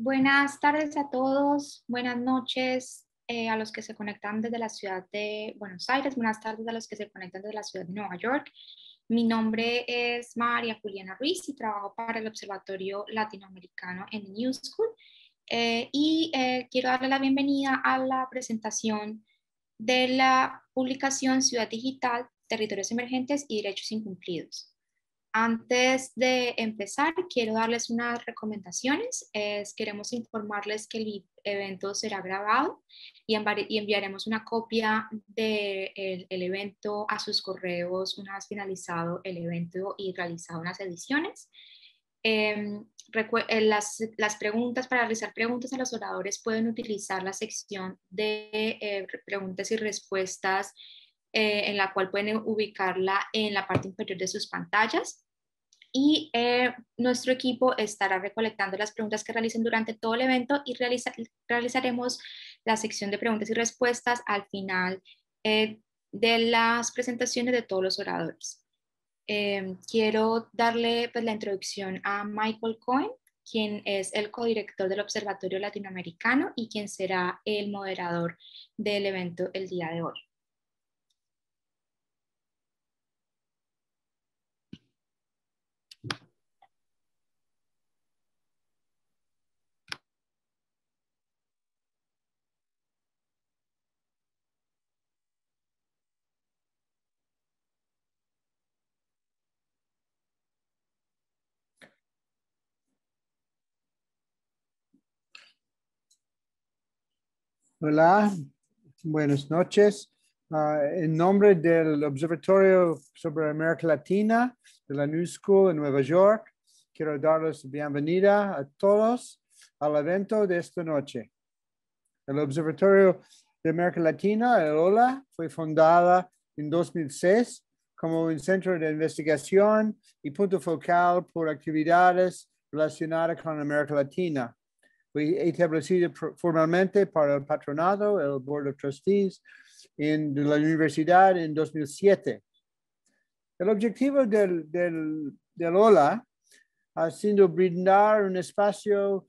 Buenas tardes a todos, buenas noches eh, a los que se conectan desde la ciudad de Buenos Aires, buenas tardes a los que se conectan desde la ciudad de Nueva York. Mi nombre es María Juliana Ruiz y trabajo para el Observatorio Latinoamericano en New School. Eh, y eh, quiero darle la bienvenida a la presentación de la publicación Ciudad Digital, Territorios Emergentes y Derechos Incumplidos. Antes de empezar, quiero darles unas recomendaciones. queremos informarles que el evento será grabado y, enviaremos una copia del de evento a sus correos una vez finalizado el evento y realizado unas ediciones. Em, eh, las, preguntas, para realizar preguntas a los oradores pueden utilizar la sección de eh, preguntas y respuestas eh, en la cual pueden ubicarla en la parte inferior de sus pantallas. Y eh, nuestro equipo estará recolectando las preguntas que realicen durante todo el evento y realizaremos la sección de preguntas y respuestas al final eh, de las presentaciones de todos los oradores. quiero darle pues, la introducción a Michael Cohen, quien es el codirector del Observatorio Latinoamericano y quien será el moderador del evento el día de hoy. Hola, buenas noches. Ah, en nombre del Observatorio sobre América Latina de la New School en Nueva York, quiero darles bienvenida a todos al evento de esta noche. El Observatorio de América Latina, el OLA, fue fundada en 2006 como un centro de investigación y punto focal por actividades relacionadas con América Latina establecido formalmente para el patronado, el Board of Trustees, en, de la universidad en 2007. El objetivo del, del, OLA ha sido brindar un espacio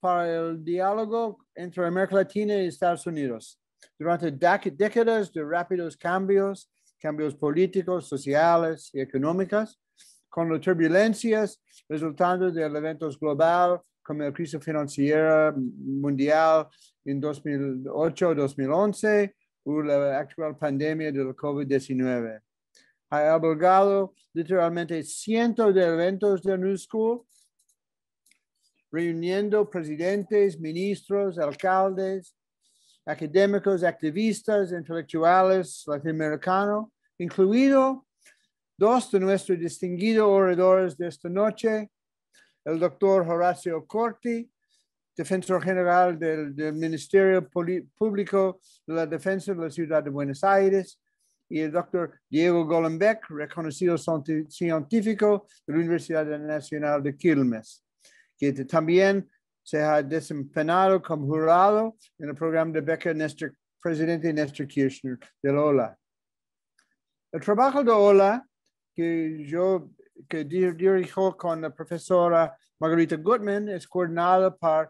para el diálogo entre América Latina y Estados Unidos. Durante décadas de rápidos cambios, cambios políticos, sociales y económicos, con las turbulencias resultando de eventos global como la crisis financiera mundial en 2008-2011 o la actual pandemia del COVID-19. Ha abogado literalmente cientos de eventos de New School, reuniendo presidentes, ministros, alcaldes, académicos, activistas, intelectuales latinoamericanos, incluido dos de nuestros distinguidos oradores de esta noche, el doctor Horacio Corti, defensor general del, Ministerio Público de la Defensa de la Ciudad de Buenos Aires, y el doctor Diego Golembeck, reconocido científico de la Universidad Nacional de Quilmes, que también se ha desempeñado como jurado en el programa de beca Néstor, presidente Néstor Kirchner la OLA. El trabajo de OLA, que yo que dirigió con la profesora Margarita Goodman, es coordinada por,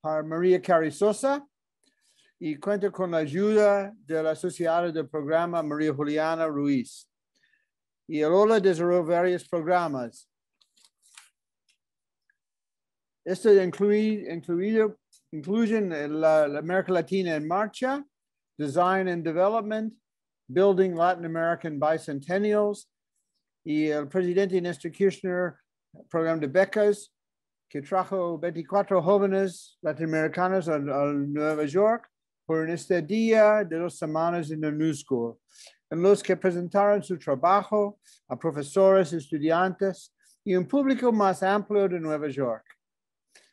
por María Carizosa y cuenta con la ayuda de la asociada del programa María Juliana Ruiz. Y Alola desarrolló varios programas. Esto incluye, incluido, incluyen la, la, América Latina en marcha, Design and Development, Building Latin American Bicentennials, y el presidente Néstor Kirchner, programa de becas que trajo 24 jóvenes latinoamericanos a, Nueva York por este día de dos semanas en el New School, en los que presentaron su trabajo a profesores, estudiantes y un público más amplio de Nueva York.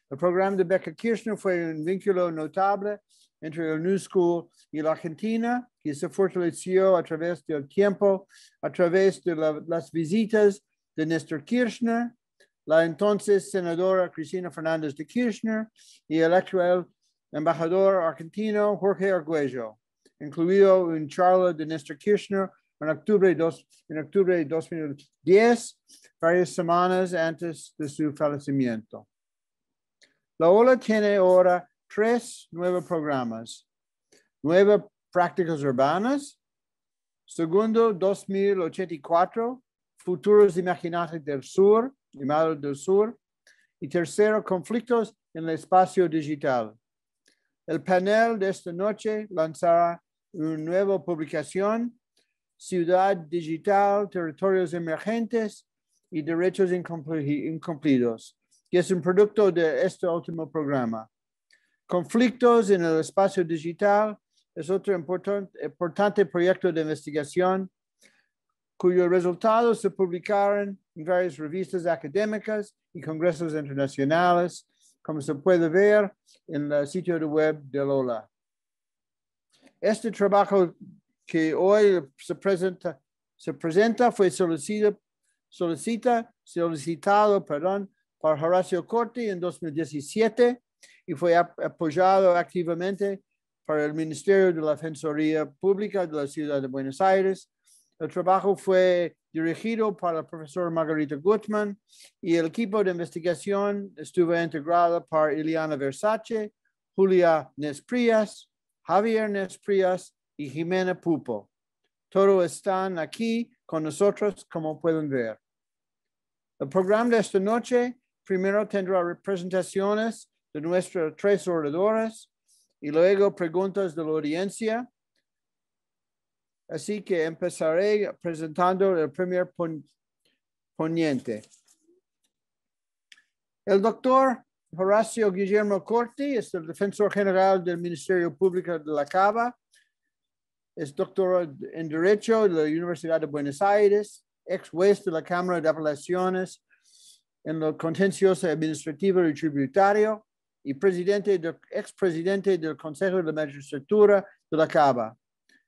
El programa de Beca Kirchner fue un vínculo notable entre el New School y la Argentina, que se fortaleció a través del tiempo, a través de las visitas de Néstor Kirchner, la entonces senadora Cristina Fernández de Kirchner y el actual embajador argentino Jorge Argüello, incluido en charla de Néstor Kirchner en octubre, en octubre de 2010, varias semanas antes de su fallecimiento. La ola tiene ahora tres nuevos programas. Nuevas prácticas urbanas. Segundo, 2084, Futuros imaginarios del Sur, del Sur. Y tercero, Conflictos en el Espacio Digital. El panel de esta noche lanzará una nueva publicación, Ciudad Digital, Territorios Emergentes y Derechos Incumplidos, que es un producto de este último programa. Conflictos en el espacio digital es otro importante proyecto de investigación cuyos resultados se publicaron en varias revistas académicas y congresos internacionales, como se puede ver en el sitio web de Lola. Este trabajo que hoy se presenta, fue solicitado, solicita, solicitado por Horacio Corti en 2017 y fue apoyado activamente por el Ministerio de la Defensoría Pública de la Ciudad de Buenos Aires. El trabajo fue dirigido por la profesora Margarita Gutman y el equipo de investigación estuvo integrado por Ileana Versace, Julia Nesprías, Javier Nesprías y Jimena Pupo. Todos están aquí con nosotros, como pueden ver. El programa de esta noche primero tendrá representaciones de nuestros tres oradoras y luego preguntas de la audiencia. Así que empezaré presentando el primer poniente. El doctor Horacio Guillermo Corti es el defensor general del Ministerio Público de la Cava. Es doctor en Derecho de la Universidad de Buenos Aires, ex juez de la Cámara de Apelaciones en lo contencioso administrativo y tributario, y presidente del, presidente del Consejo de la Magistratura de la CABA.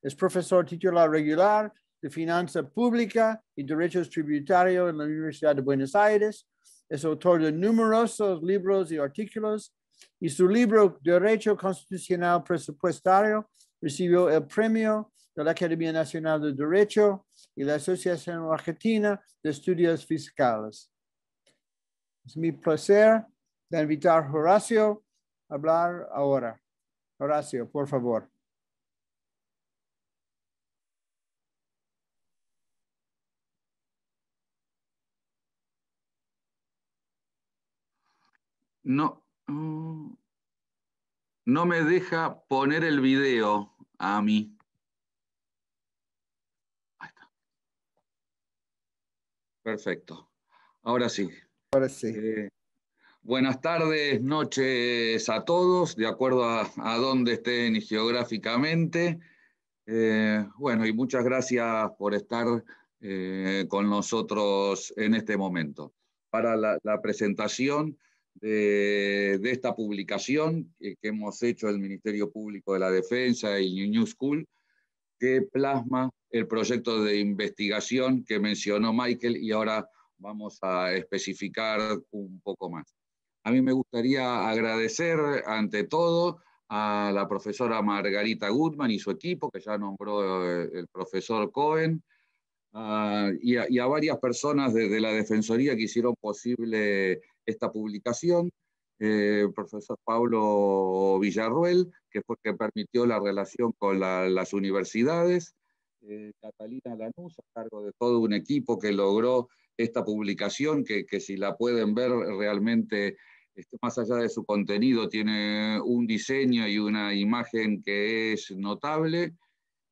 Es profesor titular regular de Finanza Pública y Derechos Tributarios en la Universidad de Buenos Aires. Es autor de numerosos libros y artículos y su libro Derecho Constitucional Presupuestario recibió el premio de la Academia Nacional de Derecho y la Asociación Argentina de Estudios Fiscales. Es mi placer de invitar a Horacio a hablar ahora. Horacio, por favor. No, mm, no me deja poner el video a mí. Perfecto. Ahora sí. Ahora sí. Eh, Buenas tardes, noches a todos, de acuerdo a, dónde estén geográficamente. Eh, bueno, y muchas gracias por estar eh, con nosotros en este momento para la, presentación de, esta publicación que, que hemos hecho el Ministerio Público de la Defensa y New School, que plasma el proyecto de investigación que mencionó Michael y ahora vamos a especificar un poco más. A mí me gustaría agradecer ante todo a la profesora Margarita Goodman y su equipo, que ya nombró eh, el profesor Cohen, ah, y, a, varias personas desde la Defensoría que hicieron posible esta publicación. el eh, profesor Pablo Villarruel, que fue que permitió la relación con las universidades. Eh, Catalina Lanús, a cargo de todo un equipo que logró esta publicación, que, que si la pueden ver realmente, este, más allá de su contenido, tiene un diseño y una imagen que es notable.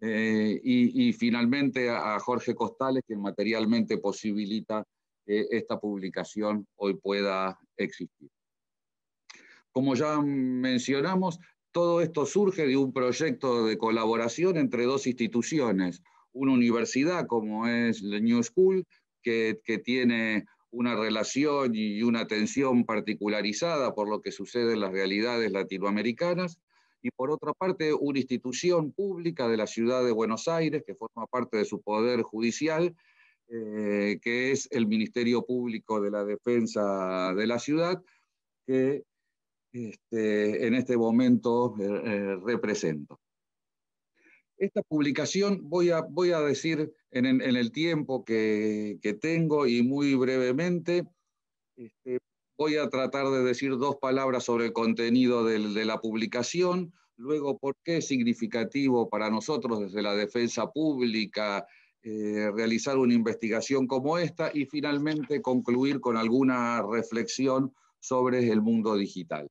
Eh, y, finalmente a, a, Jorge Costales, que materialmente posibilita que esta publicación hoy pueda existir. Como ya mencionamos, todo esto surge de un proyecto de colaboración entre dos instituciones, una universidad como es la New School que, tiene una relación y una atención particularizada por lo que sucede en las realidades latinoamericanas, y por otra parte una institución pública de la ciudad de Buenos Aires que forma parte de su poder judicial, eh, que es el Ministerio Público de la Defensa de la Ciudad, que este, en este momento eh, eh, represento. Esta publicación, voy a, voy a decir en, el tiempo que, tengo y muy brevemente este, voy a tratar de decir dos palabras sobre el contenido de la publicación, luego por qué es significativo para nosotros desde la defensa pública eh, realizar una investigación como esta y finalmente concluir con alguna reflexión sobre el mundo digital.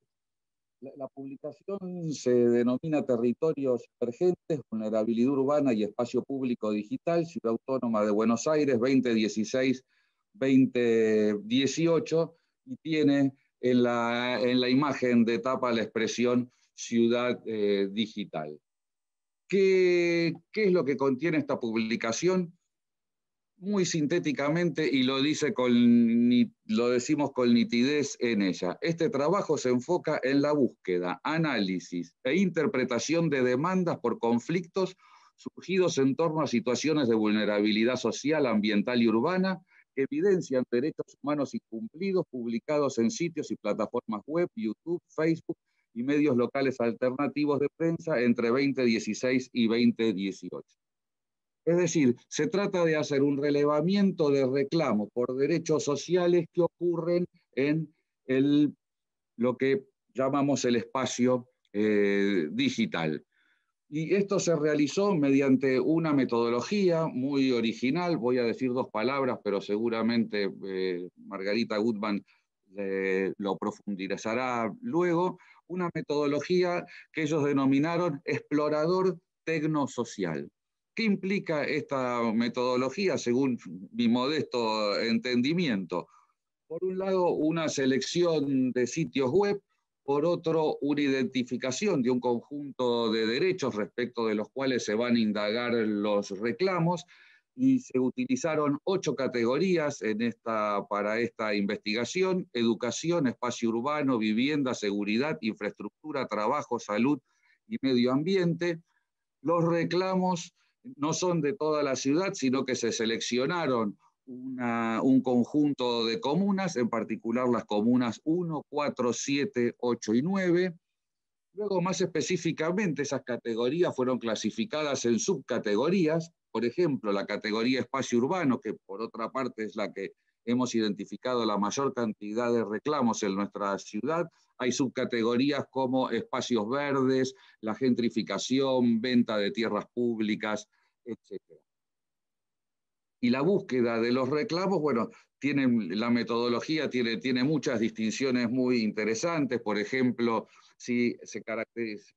La, publicación se denomina Territorios Emergentes, Vulnerabilidad Urbana y Espacio Público Digital, Ciudad Autónoma de Buenos Aires, 2016-2018, y tiene en la, imagen de tapa la expresión Ciudad eh, Digital. ¿Qué, ¿Qué es lo que contiene esta publicación? muy sintéticamente y lo, dice con, lo decimos con nitidez en ella. Este trabajo se enfoca en la búsqueda, análisis e interpretación de demandas por conflictos surgidos en torno a situaciones de vulnerabilidad social, ambiental y urbana que evidencian derechos humanos incumplidos publicados en sitios y plataformas web, YouTube, Facebook y medios locales alternativos de prensa entre 2016 y 2018. Es decir, se trata de hacer un relevamiento de reclamo por derechos sociales que ocurren en lo que llamamos el espacio eh, digital. Y esto se realizó mediante una metodología muy original, voy a decir dos palabras, pero seguramente eh, Margarita Goodman eh, lo profundizará luego, una metodología que ellos denominaron explorador tecnosocial. ¿Qué implica esta metodología según mi modesto entendimiento? Por un lado, una selección de sitios web, por otro, una identificación de un conjunto de derechos respecto de los cuales se van a indagar los reclamos, y se utilizaron ocho categorías en esta, para esta investigación, educación, espacio urbano, vivienda, seguridad, infraestructura, trabajo, salud y medio ambiente. Los reclamos no son de toda la ciudad, sino que se seleccionaron un conjunto de comunas, en particular las comunas 1, 4, 7, 8 y 9. Luego, más específicamente, esas categorías fueron clasificadas en subcategorías. Por ejemplo, la categoría espacio urbano, que por otra parte es la que hemos identificado la mayor cantidad de reclamos en nuestra ciudad. Hay subcategorías como espacios verdes, la gentrificación, venta de tierras públicas, etcétera y la búsqueda de los reclamos, bueno, tienen, la metodología tiene, muchas distinciones muy interesantes, por ejemplo, si se,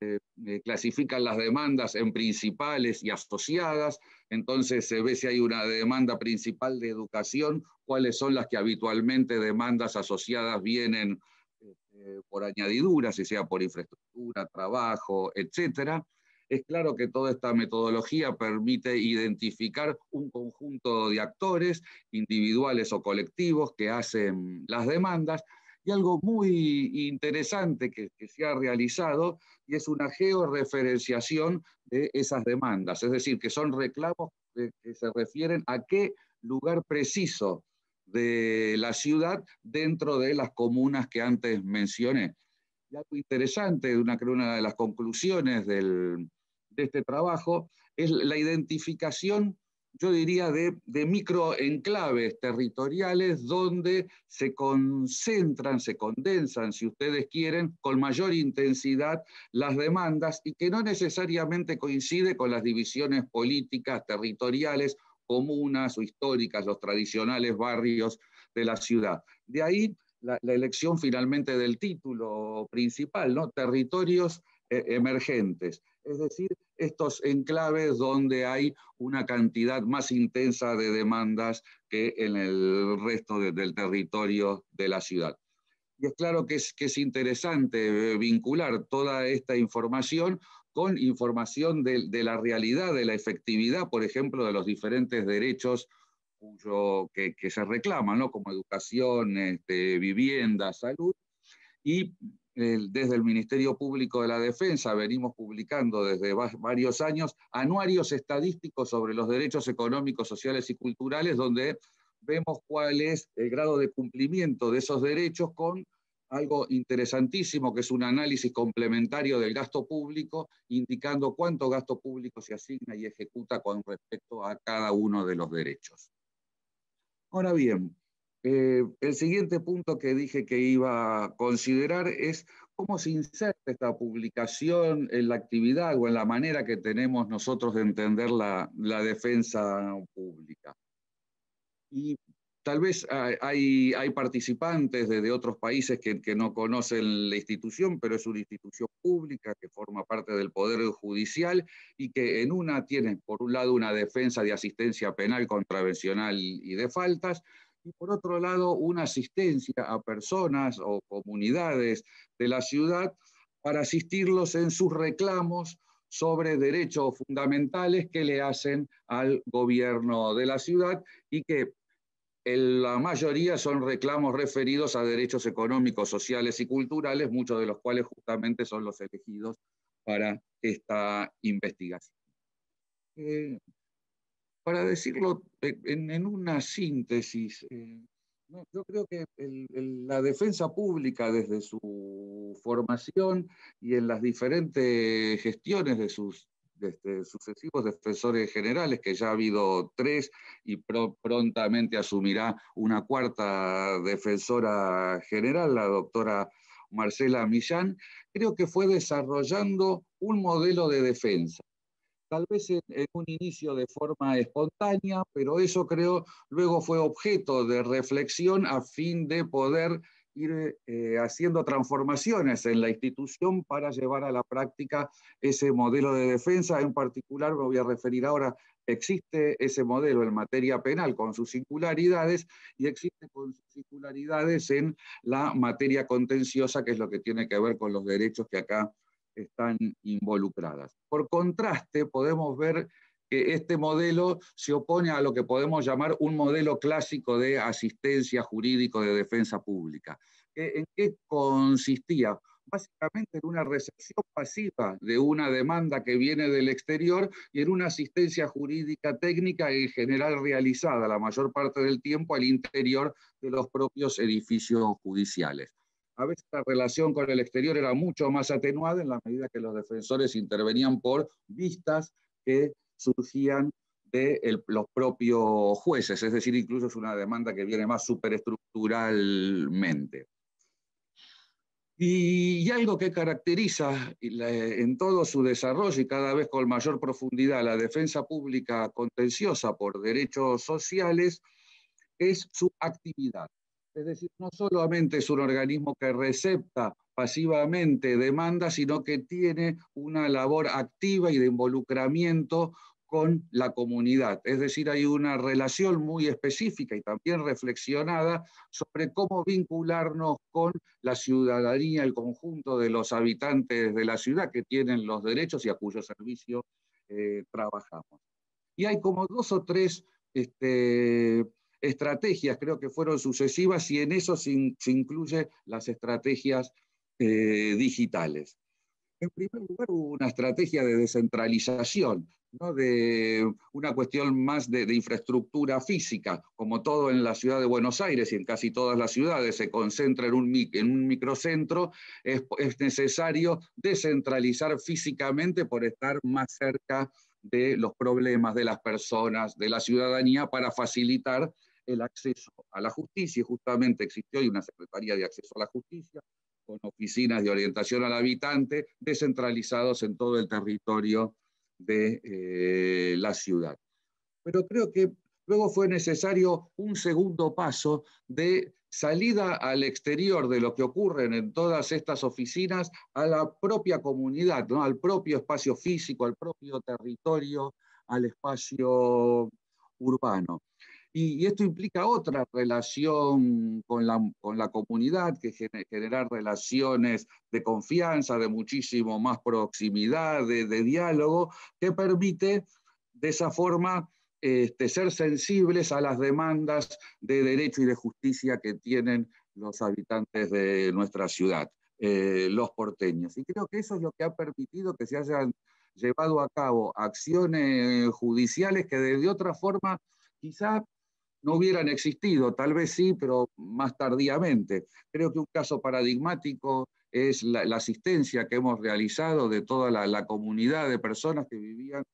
eh, clasifican las demandas en principales y asociadas, entonces se ve si hay una demanda principal de educación, cuáles son las que habitualmente demandas asociadas vienen eh, eh, por añadiduras, si sea por infraestructura, trabajo, etcétera. Es claro que toda esta metodología permite identificar un conjunto de actores individuales o colectivos que hacen las demandas. Y algo muy interesante que, se ha realizado y es una georreferenciación de esas demandas, es decir, que son reclamos que, se refieren a qué lugar preciso de la ciudad dentro de las comunas que antes mencioné. Y algo interesante, una de las conclusiones del, de este trabajo es la identificación, yo diría, de, de microenclaves territoriales donde se concentran, se condensan, si ustedes quieren, con mayor intensidad las demandas y que no necesariamente coincide con las divisiones políticas territoriales comunas o históricas, los tradicionales barrios de la ciudad. De ahí la, elección finalmente del título principal, ¿no? Territorios eh, emergentes es decir, estos enclaves donde hay una cantidad más intensa de demandas que en el resto del territorio de la ciudad. Y es claro que es, que es interesante eh, vincular toda esta información con información de, la realidad, de la efectividad, por ejemplo, de los diferentes derechos que, se reclaman, como educación, este, vivienda, salud, y desde el Ministerio Público de la Defensa venimos publicando desde varios años anuarios estadísticos sobre los derechos económicos, sociales y culturales, donde vemos cuál es el grado de cumplimiento de esos derechos con algo interesantísimo, que es un análisis complementario del gasto público, indicando cuánto gasto público se asigna y ejecuta con respecto a cada uno de los derechos. Ahora bien, eh, el siguiente punto que dije que iba a considerar es cómo se inserta esta publicación en la actividad o en la manera que tenemos nosotros de entender la, defensa pública. Y tal vez hay, participantes de, otros países que, que no conocen la institución, pero es una institución pública que forma parte del Poder Judicial y que en una tiene, por un lado, una defensa de asistencia penal, contravencional y de faltas, y por otro lado una asistencia a personas o comunidades de la ciudad para asistirlos en sus reclamos sobre derechos fundamentales que le hacen al gobierno de la ciudad y que la mayoría son reclamos referidos a derechos económicos, sociales y culturales, muchos de los cuales justamente son los elegidos para esta investigación. Eh, para decirlo eh, en, una síntesis, eh, yo creo que la defensa pública desde su formación y en las diferentes gestiones de sus este, sucesivos defensores generales, que ya ha habido tres y prontamente asumirá una cuarta defensora general, la doctora Marcela Millán, creo que fue desarrollando un modelo de defensa tal vez en, un inicio de forma espontánea, pero eso creo luego fue objeto de reflexión a fin de poder ir eh, haciendo transformaciones en la institución para llevar a la práctica ese modelo de defensa. En particular me voy a referir ahora, existe ese modelo en materia penal con sus singularidades y existe con sus singularidades en la materia contenciosa, que es lo que tiene que ver con los derechos que acá están involucradas. Por contraste, podemos ver que este modelo se opone a lo que podemos llamar un modelo clásico de asistencia jurídica de defensa pública. ¿En qué consistía? Básicamente en una recepción pasiva de una demanda que viene del exterior y en una asistencia jurídica técnica en general realizada la mayor parte del tiempo al interior de los propios edificios judiciales. A veces la relación con el exterior era mucho más atenuada en la medida que los defensores intervenían por vistas que surgían de los propios jueces, es decir, incluso es una demanda que viene más superestructuralmente. Y, algo que caracteriza en todo su desarrollo y cada vez con mayor profundidad la defensa pública contenciosa por derechos sociales es su actividad. Es decir, no solamente es un organismo que recepta pasivamente demandas, sino que tiene una labor activa y de involucramiento con la comunidad. Es decir, hay una relación muy específica y también reflexionada sobre cómo vincularnos con la ciudadanía, el conjunto de los habitantes de la ciudad que tienen los derechos y a cuyo servicio eh, trabajamos. Y hay como dos o tres este, estrategias, creo que fueron sucesivas, y en eso se, incluyen incluye las estrategias eh, digitales. En primer lugar, una estrategia de descentralización, ¿no? de una cuestión más de, infraestructura física, como todo en la ciudad de Buenos Aires y en casi todas las ciudades se concentra en un, en un microcentro, es, es, necesario descentralizar físicamente por estar más cerca de los problemas de las personas, de la ciudadanía, para facilitar el acceso a la justicia, y justamente existió hoy una Secretaría de Acceso a la Justicia, con oficinas de orientación al habitante descentralizados en todo el territorio de eh, la ciudad. Pero creo que luego fue necesario un segundo paso de salida al exterior de lo que ocurre en todas estas oficinas a la propia comunidad, al propio espacio físico, al propio territorio, al espacio urbano. Y, esto implica otra relación con la, comunidad, que generar relaciones de confianza, de muchísimo más proximidad, de, diálogo, que permite de esa forma este, ser sensibles a las demandas de derecho y de justicia que tienen los habitantes de nuestra ciudad, eh, los porteños. Y creo que eso es lo que ha permitido que se hayan llevado a cabo acciones judiciales que de, de otra forma quizá no hubieran existido, tal vez sí, pero más tardíamente. Creo que un caso paradigmático es la, asistencia que hemos realizado de toda la, comunidad de personas que vivían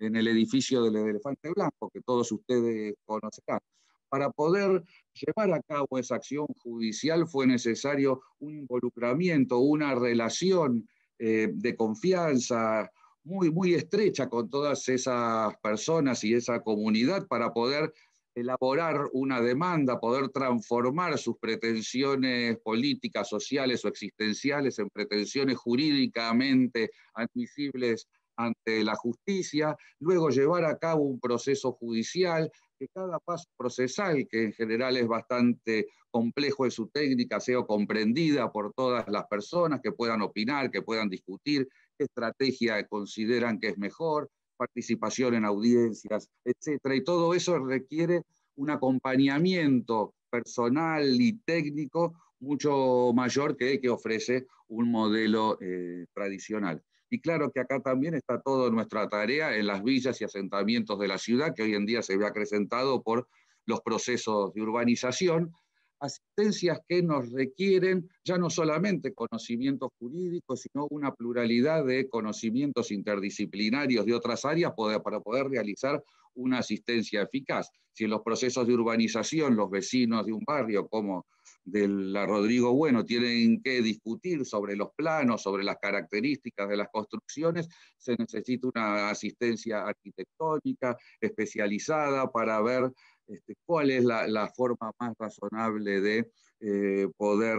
en el edificio del Elefante Blanco, que todos ustedes conocerán. Para poder llevar a cabo esa acción judicial fue necesario un involucramiento, una relación eh, de confianza, muy, muy estrecha con todas esas personas y esa comunidad para poder elaborar una demanda, poder transformar sus pretensiones políticas, sociales o existenciales en pretensiones jurídicamente admisibles ante la justicia, luego llevar a cabo un proceso judicial, que cada paso procesal, que en general es bastante complejo en su técnica, sea comprendida por todas las personas que puedan opinar, que puedan discutir qué estrategia consideran que es mejor, participación en audiencias, etcétera. Y todo eso requiere un acompañamiento personal y técnico mucho mayor que el que ofrece un modelo eh, tradicional. Y claro que acá también está toda nuestra tarea en las villas y asentamientos de la ciudad, que hoy en día se ve acrecentado por los procesos de urbanización, asistencias que nos requieren ya no solamente conocimientos jurídicos, sino una pluralidad de conocimientos interdisciplinarios de otras áreas para poder realizar una asistencia eficaz. Si en los procesos de urbanización los vecinos de un barrio como de la Rodrigo Bueno tienen que discutir sobre los planos, sobre las características de las construcciones, se necesita una asistencia arquitectónica especializada para ver este, cuál es la, forma más razonable de eh, poder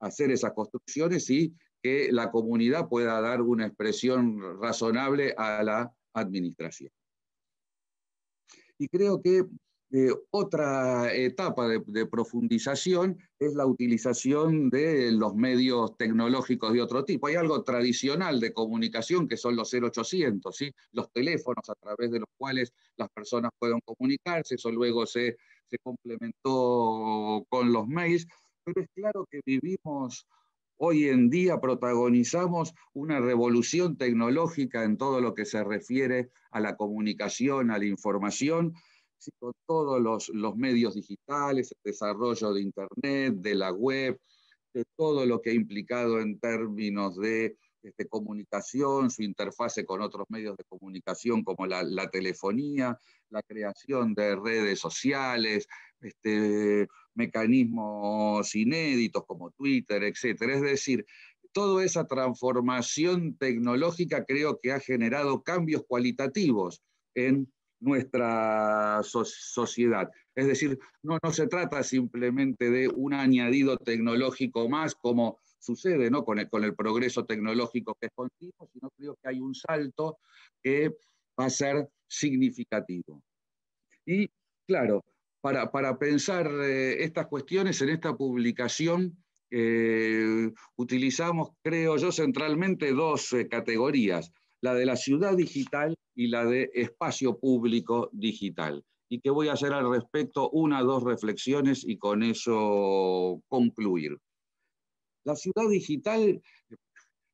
hacer esas construcciones y que la comunidad pueda dar una expresión razonable a la administración. Y creo que otra etapa de, profundización es la utilización de los medios tecnológicos de otro tipo. Hay algo tradicional de comunicación que son los 0800, ¿sí? los teléfonos a través de los cuales las personas pueden comunicarse, eso luego se complementó con los mails, pero es claro que vivimos hoy en día protagonizamos una revolución tecnológica en todo lo que se refiere a la comunicación, a la información, con todos los, medios digitales, el desarrollo de Internet, de la web, de todo lo que ha implicado en términos de este, comunicación, su interfase con otros medios de comunicación como la, telefonía, la creación de redes sociales, este, mecanismos inéditos como Twitter, etc. Es decir, toda esa transformación tecnológica creo que ha generado cambios cualitativos en nuestra sociedad. Es decir, no, se trata simplemente de un añadido tecnológico más como sucede con, el, progreso tecnológico que es continuo, sino creo que hay un salto que va a ser significativo. Y claro, para, pensar eh, estas cuestiones en esta publicación, eh, utilizamos, creo yo, centralmente dos eh, categorías la de la ciudad digital y la de espacio público digital. Y que voy a hacer al respecto una o dos reflexiones y con eso concluir. La ciudad digital,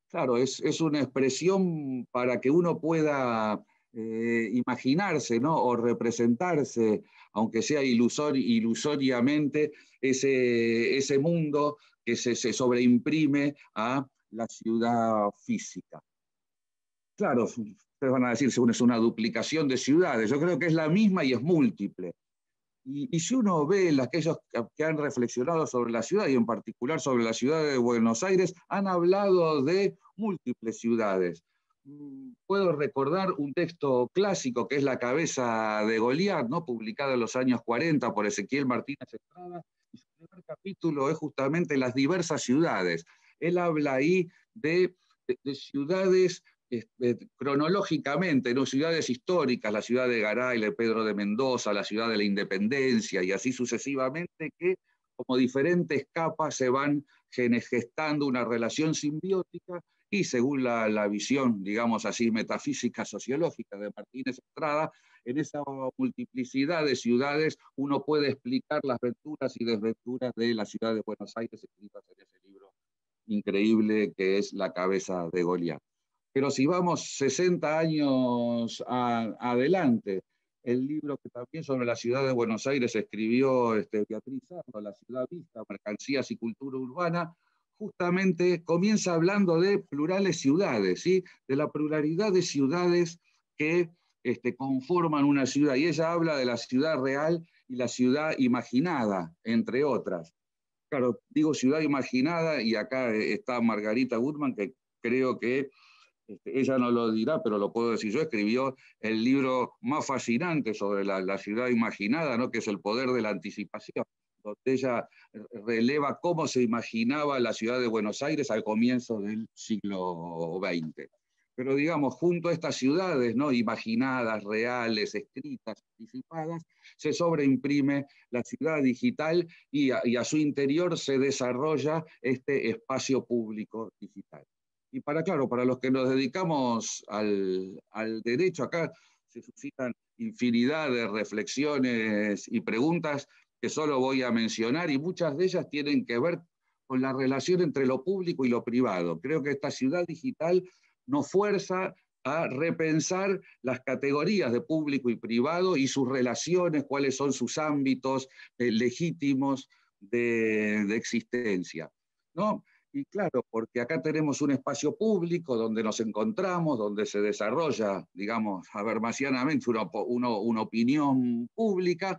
claro, es, una expresión para que uno pueda eh, imaginarse o representarse, aunque sea ilusor, ilusoriamente, ese, mundo que se sobreimprime a la ciudad física. Claro, ustedes van a decir, según es una duplicación de ciudades. Yo creo que es la misma y es múltiple. Y, si uno ve aquellos que han reflexionado sobre la ciudad y en particular sobre la ciudad de Buenos Aires, han hablado de múltiples ciudades. Mm, puedo recordar un texto clásico que es La cabeza de Goliat, ¿no? publicado en los años 40 por Ezequiel Martínez Estrada, y su primer capítulo es justamente las diversas ciudades. Él habla ahí de ciudades eh, cronológicamente, ¿no? ciudades históricas, la ciudad de Garay, la de Pedro de Mendoza, la ciudad de la Independencia y así sucesivamente, que como diferentes capas se van gestando una relación simbiótica y según la, visión, digamos así, metafísica sociológica de Martínez Estrada, en esa multiplicidad de ciudades uno puede explicar las venturas y desventuras de la ciudad de Buenos Aires escritas en ese libro increíble que es La cabeza de Goliat. Pero si vamos 60 años adelante, el libro que también sobre la ciudad de Buenos Aires escribió este, Beatriz La ciudad vista, mercancías y cultura urbana, justamente comienza hablando de plurales ciudades, de la pluralidad de ciudades que este, conforman una ciudad. Y ella habla de la ciudad real y la ciudad imaginada, entre otras. Claro, digo ciudad imaginada y acá está Margarita Gutmann, que creo que este, ella no lo dirá, pero lo puedo decir yo, escribió el libro más fascinante sobre la, ciudad imaginada, ¿no? que es El poder de la anticipación, donde ella releva cómo se imaginaba la ciudad de Buenos Aires al comienzo del siglo XX. Pero digamos, junto a estas ciudades ¿no? imaginadas, reales, escritas, anticipadas, se sobreimprime la ciudad digital y a su interior se desarrolla este espacio público digital. Y para, claro, para los que nos dedicamos al, derecho, acá se suscitan infinidad de reflexiones y preguntas que solo voy a mencionar y muchas de ellas tienen que ver con la relación entre lo público y lo privado. Creo que esta ciudad digital nos fuerza a repensar las categorías de público y privado y sus relaciones, cuáles son sus ámbitos eh, legítimos de, de, existencia. ¿no? Y claro, porque acá tenemos un espacio público donde nos encontramos, donde se desarrolla, digamos, avermacianamente una, una opinión pública,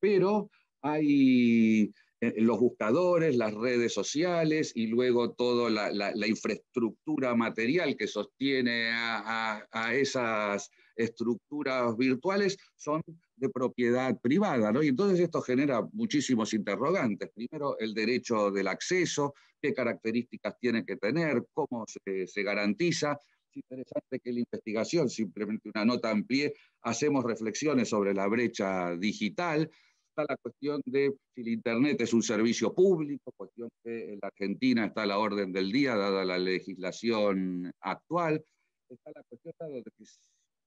pero hay eh, los buscadores, las redes sociales y luego toda la, infraestructura material que sostiene a, a, esas, estructuras virtuales son de propiedad privada, ¿no? Y entonces esto genera muchísimos interrogantes. Primero, el derecho del acceso, qué características tiene que tener, cómo se, garantiza, es interesante que la investigación, simplemente una nota en pie hacemos reflexiones sobre la brecha digital. Está la cuestión de si el Internet es un servicio público, cuestión que en la Argentina está a la orden del día, dada la legislación actual. Está la cuestión de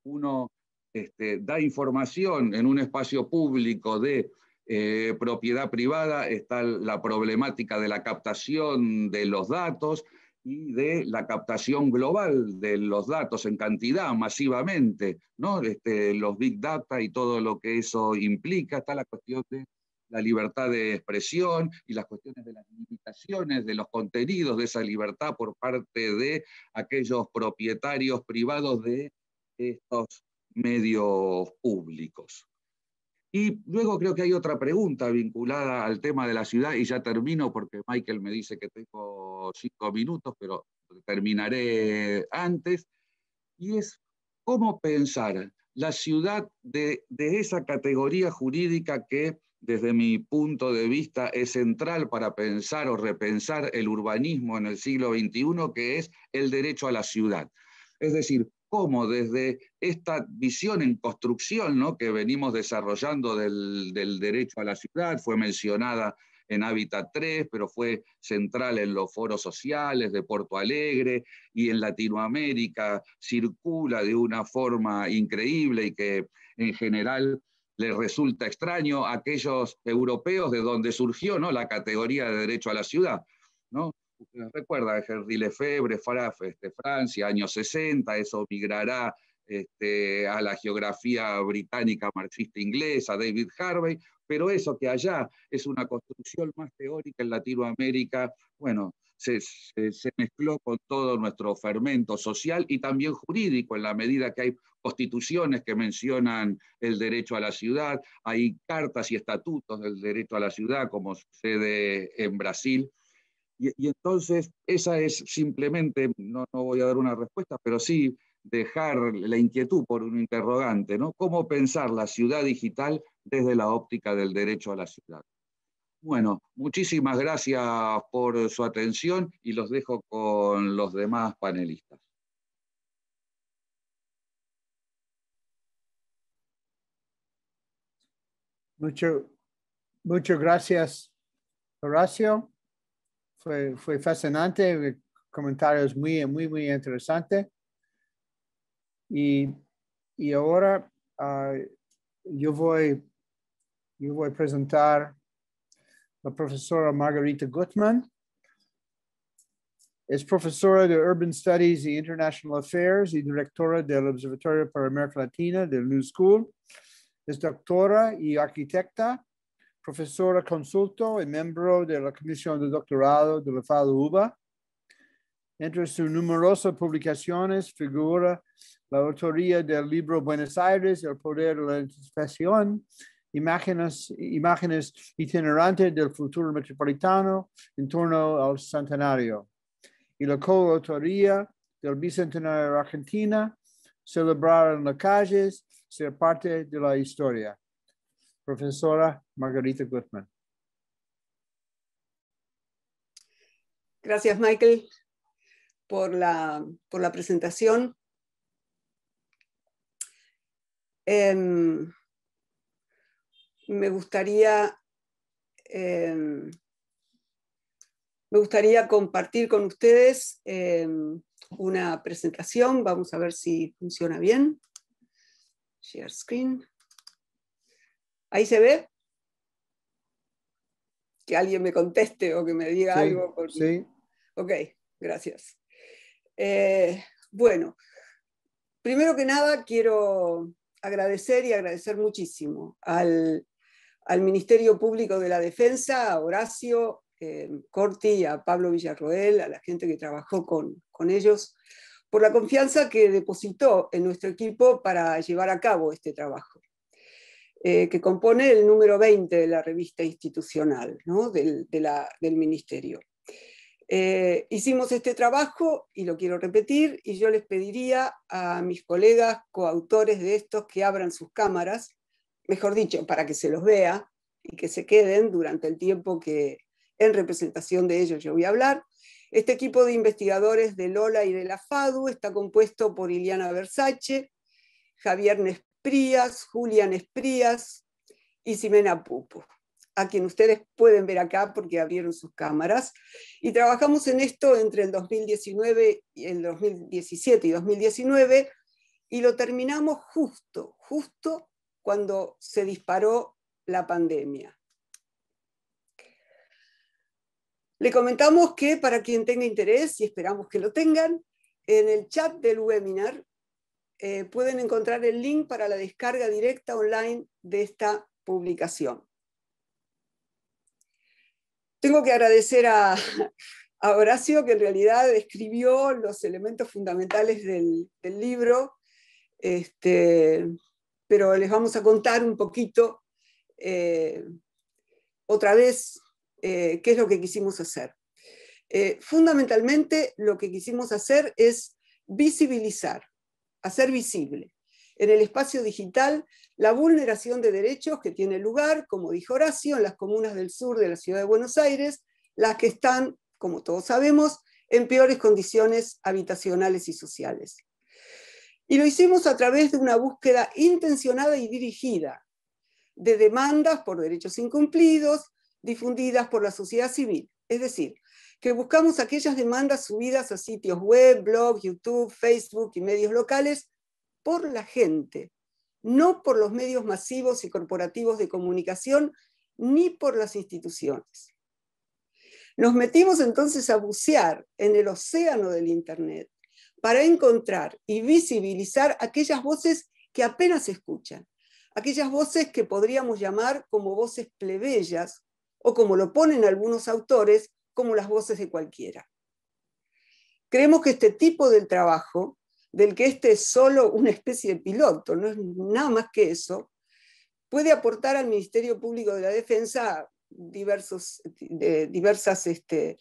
uno este, da información en un espacio público de eh, propiedad privada, está la problemática de la captación de los datos y de la captación global de los datos en cantidad, masivamente, ¿no? Este, los big data y todo lo que eso implica, está la cuestión de la libertad de expresión y las cuestiones de las limitaciones de los contenidos de esa libertad por parte de aquellos propietarios privados de estos medios públicos. Y luego creo que hay otra pregunta vinculada al tema de la ciudad y ya termino porque Michael me dice que tengo cinco minutos, pero terminaré antes. Y es cómo pensar la ciudad de, de esa categoría jurídica que desde mi punto de vista es central para pensar o repensar el urbanismo en el siglo XXI, que es el derecho a la ciudad. Es decir, cómo desde esta visión en construcción que venimos desarrollando del, derecho a la ciudad, fue mencionada en Hábitat 3, pero fue central en los foros sociales de Porto Alegre y en Latinoamérica circula de una forma increíble y que en general les resulta extraño a aquellos europeos de donde surgió ¿no? la categoría de derecho a la ciudad. ¿no? Recuerda, Henry Lefebvre, este, Francia, años 60, eso migrará este, a la geografía británica marxista inglesa, David Harvey, pero eso que allá es una construcción más teórica en Latinoamérica, bueno, se, se, mezcló con todo nuestro fermento social y también jurídico, en la medida que hay constituciones que mencionan el derecho a la ciudad, hay cartas y estatutos del derecho a la ciudad, como sucede en Brasil, y, entonces, esa es simplemente, no, voy a dar una respuesta, pero sí dejar la inquietud por un interrogante, ¿no? ¿Cómo pensar la ciudad digital desde la óptica del derecho a la ciudad? Bueno, muchísimas gracias por su atención y los dejo con los demás panelistas. muchas gracias, Horacio fue, fue fascinante, eh, comentarios muy, muy, muy interesantes. Y, ahora ah, yo, voy, yo voy a presentar la profesora Margarita Gutman. Es profesora de Urban Studies y International Affairs y directora del Observatorio para América Latina de New School. Es doctora y arquitecta profesora consulto y miembro de la Comisión de Doctorado de la UBA. Entre sus numerosas publicaciones figura la autoría del libro Buenos Aires, El Poder de la Anticipación, imágenes, imágenes itinerantes del futuro metropolitano en torno al centenario, y la coautoría del Bicentenario Argentina, celebrar en las calles, ser parte de la historia profesora Margarita Goodman. Gracias, Michael, por la, por la presentación. Em, me gustaría em, me gustaría compartir con ustedes em, una presentación. Vamos a ver si funciona bien. Share screen. Ahí se ve. Que alguien me conteste o que me diga algo. Sí. Ok, gracias. Eh, bueno, primero que nada quiero agradecer y agradecer muchísimo al, Ministerio Público de la Defensa, a Horacio eh, Corti, a Pablo Villarroel, a la gente que trabajó con, con ellos, por la confianza que depositó en nuestro equipo para llevar a cabo este trabajo. Eh, que compone el número 20 de la revista institucional del, del, Ministerio. Eh, hicimos este trabajo, y lo quiero repetir, y yo les pediría a mis colegas coautores de estos que abran sus cámaras, mejor dicho, para que se los vea y que se queden durante el tiempo que en representación de ellos yo voy a hablar. Este equipo de investigadores de Lola y de la FADU está compuesto por Iliana Versace, Javier Prías, Julián Esprías y Ximena Pupo, a quien ustedes pueden ver acá porque abrieron sus cámaras. Y trabajamos en esto entre el 2019 y el 2017 y 2019 y lo terminamos justo, justo cuando se disparó la pandemia. Le comentamos que para quien tenga interés, y esperamos que lo tengan, en el chat del webinar eh, pueden encontrar el link para la descarga directa online de esta publicación. Tengo que agradecer a, Horacio, que en realidad escribió los elementos fundamentales del, libro, este, pero les vamos a contar un poquito eh, otra vez eh, qué es lo que quisimos hacer. fundamentalmente lo que quisimos hacer es visibilizar hacer visible en el espacio digital la vulneración de derechos que tiene lugar, como dijo Horacio, en las comunas del sur de la ciudad de Buenos Aires, las que están, como todos sabemos, en peores condiciones habitacionales y sociales. Y lo hicimos a través de una búsqueda intencionada y dirigida de demandas por derechos incumplidos difundidas por la sociedad civil, es decir, que buscamos aquellas demandas subidas a sitios web, blog, YouTube, Facebook y medios locales por la gente, no por los medios masivos y corporativos de comunicación ni por las instituciones. Nos metimos entonces a bucear en el océano del Internet para encontrar y visibilizar aquellas voces que apenas se escuchan, aquellas voces que podríamos llamar como voces plebeyas o como lo ponen algunos autores, como las voces de cualquiera. Creemos que este tipo de trabajo, del que este es solo una especie de piloto, no es nada más que eso, puede aportar al Ministerio Público de la Defensa diversos, diversas este,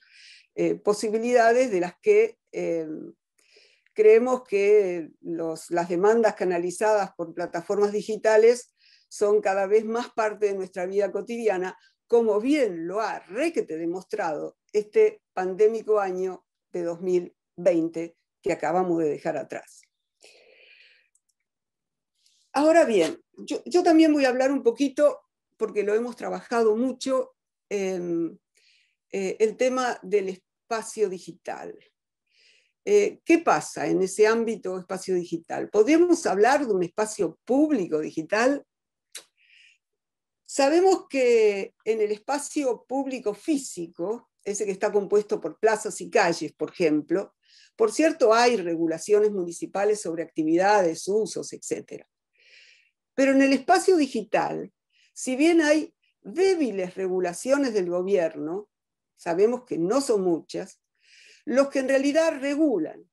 eh, posibilidades de las que eh, creemos que las demandas canalizadas por plataformas digitales son cada vez más parte de nuestra vida cotidiana, como bien lo ha Requete demostrado este pandémico año de 2020 que acabamos de dejar atrás. Ahora bien, yo, también voy a hablar un poquito, porque lo hemos trabajado mucho, em, eh, el tema del espacio digital. Eh, ¿Qué pasa en ese ámbito espacio digital? Podríamos hablar de un espacio público digital? Sabemos que en el espacio público físico ese que está compuesto por plazas y calles, por ejemplo. Por cierto, hay regulaciones municipales sobre actividades, usos, etc. Pero en el espacio digital, si bien hay débiles regulaciones del gobierno, sabemos que no son muchas, los que en realidad regulan,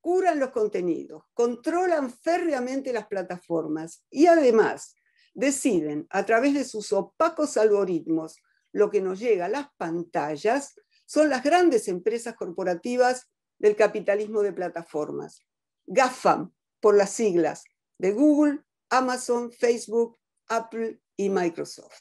curan los contenidos, controlan férreamente las plataformas y además deciden a través de sus opacos algoritmos lo que nos llega a las pantallas son las grandes empresas corporativas del capitalismo de plataformas. GAFAM, por las siglas de Google, Amazon, Facebook, Apple y Microsoft.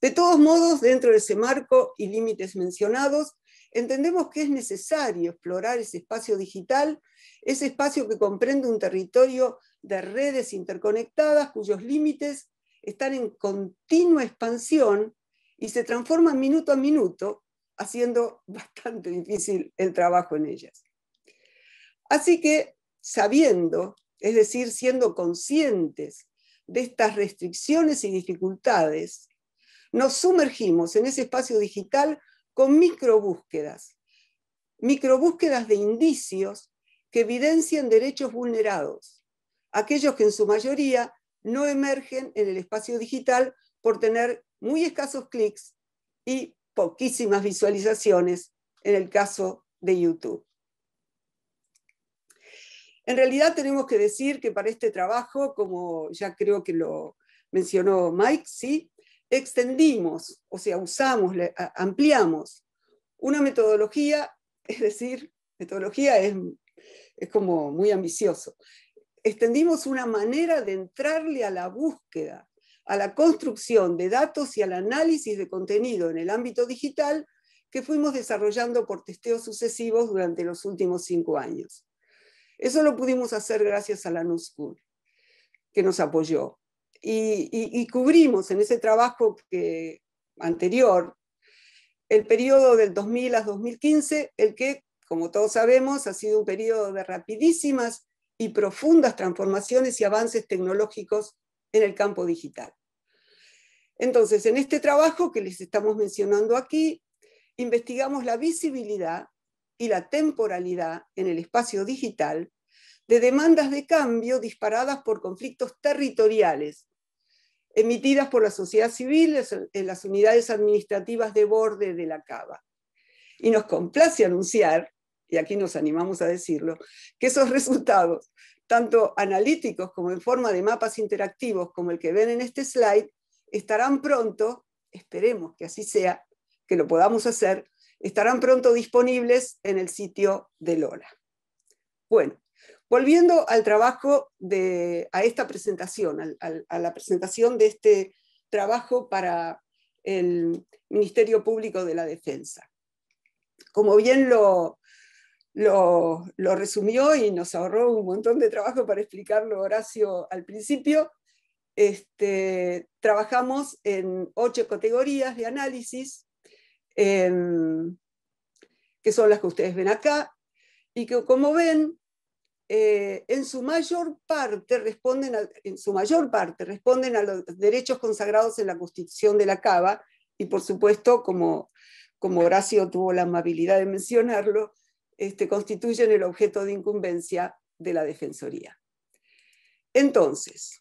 De todos modos, dentro de ese marco y límites mencionados, entendemos que es necesario explorar ese espacio digital, ese espacio que comprende un territorio de redes interconectadas cuyos límites están en continua expansión y se transforman minuto a minuto, haciendo bastante difícil el trabajo en ellas. Así que sabiendo, es decir, siendo conscientes de estas restricciones y dificultades, nos sumergimos en ese espacio digital con microbúsquedas, microbúsquedas de indicios que evidencian derechos vulnerados, aquellos que en su mayoría no emergen en el espacio digital por tener muy escasos clics y poquísimas visualizaciones en el caso de YouTube. En realidad tenemos que decir que para este trabajo, como ya creo que lo mencionó Mike, extendimos, o sea, usamos, ampliamos una metodología, es decir, metodología es como muy ambicioso, extendimos una manera de entrarle a la búsqueda a la construcción de datos y al análisis de contenido en el ámbito digital que fuimos desarrollando por testeos sucesivos durante los últimos cinco años. Eso lo pudimos hacer gracias a la NUSCUR, que nos apoyó. Y, cubrimos en ese trabajo que, anterior, el periodo del 2000 a 2015, el que, como todos sabemos, ha sido un periodo de rapidísimas y profundas transformaciones y avances tecnológicos en el campo digital. Entonces, en este trabajo que les estamos mencionando aquí, investigamos la visibilidad y la temporalidad en el espacio digital de demandas de cambio disparadas por conflictos territoriales emitidas por la sociedad civil en las unidades administrativas de borde de la Cava. Y nos complace anunciar, y aquí nos animamos a decirlo, que esos resultados, tanto analíticos como en forma de mapas interactivos como el que ven en este slide, estarán pronto, esperemos que así sea, que lo podamos hacer, estarán pronto disponibles en el sitio de Lola. Bueno, volviendo al trabajo de, a esta presentación, a la presentación de este trabajo para el Ministerio Público de la Defensa. Como bien lo resumió y nos ahorró un montón de trabajo para explicarlo Horacio al principio, este, trabajamos en ocho categorías de análisis, em, que son las que ustedes ven acá, y que como ven, eh, en, su mayor parte responden a, en su mayor parte responden a los derechos consagrados en la Constitución de la Cava, y por supuesto, como, como Horacio tuvo la amabilidad de mencionarlo, este, constituyen el objeto de incumbencia de la Defensoría. Entonces,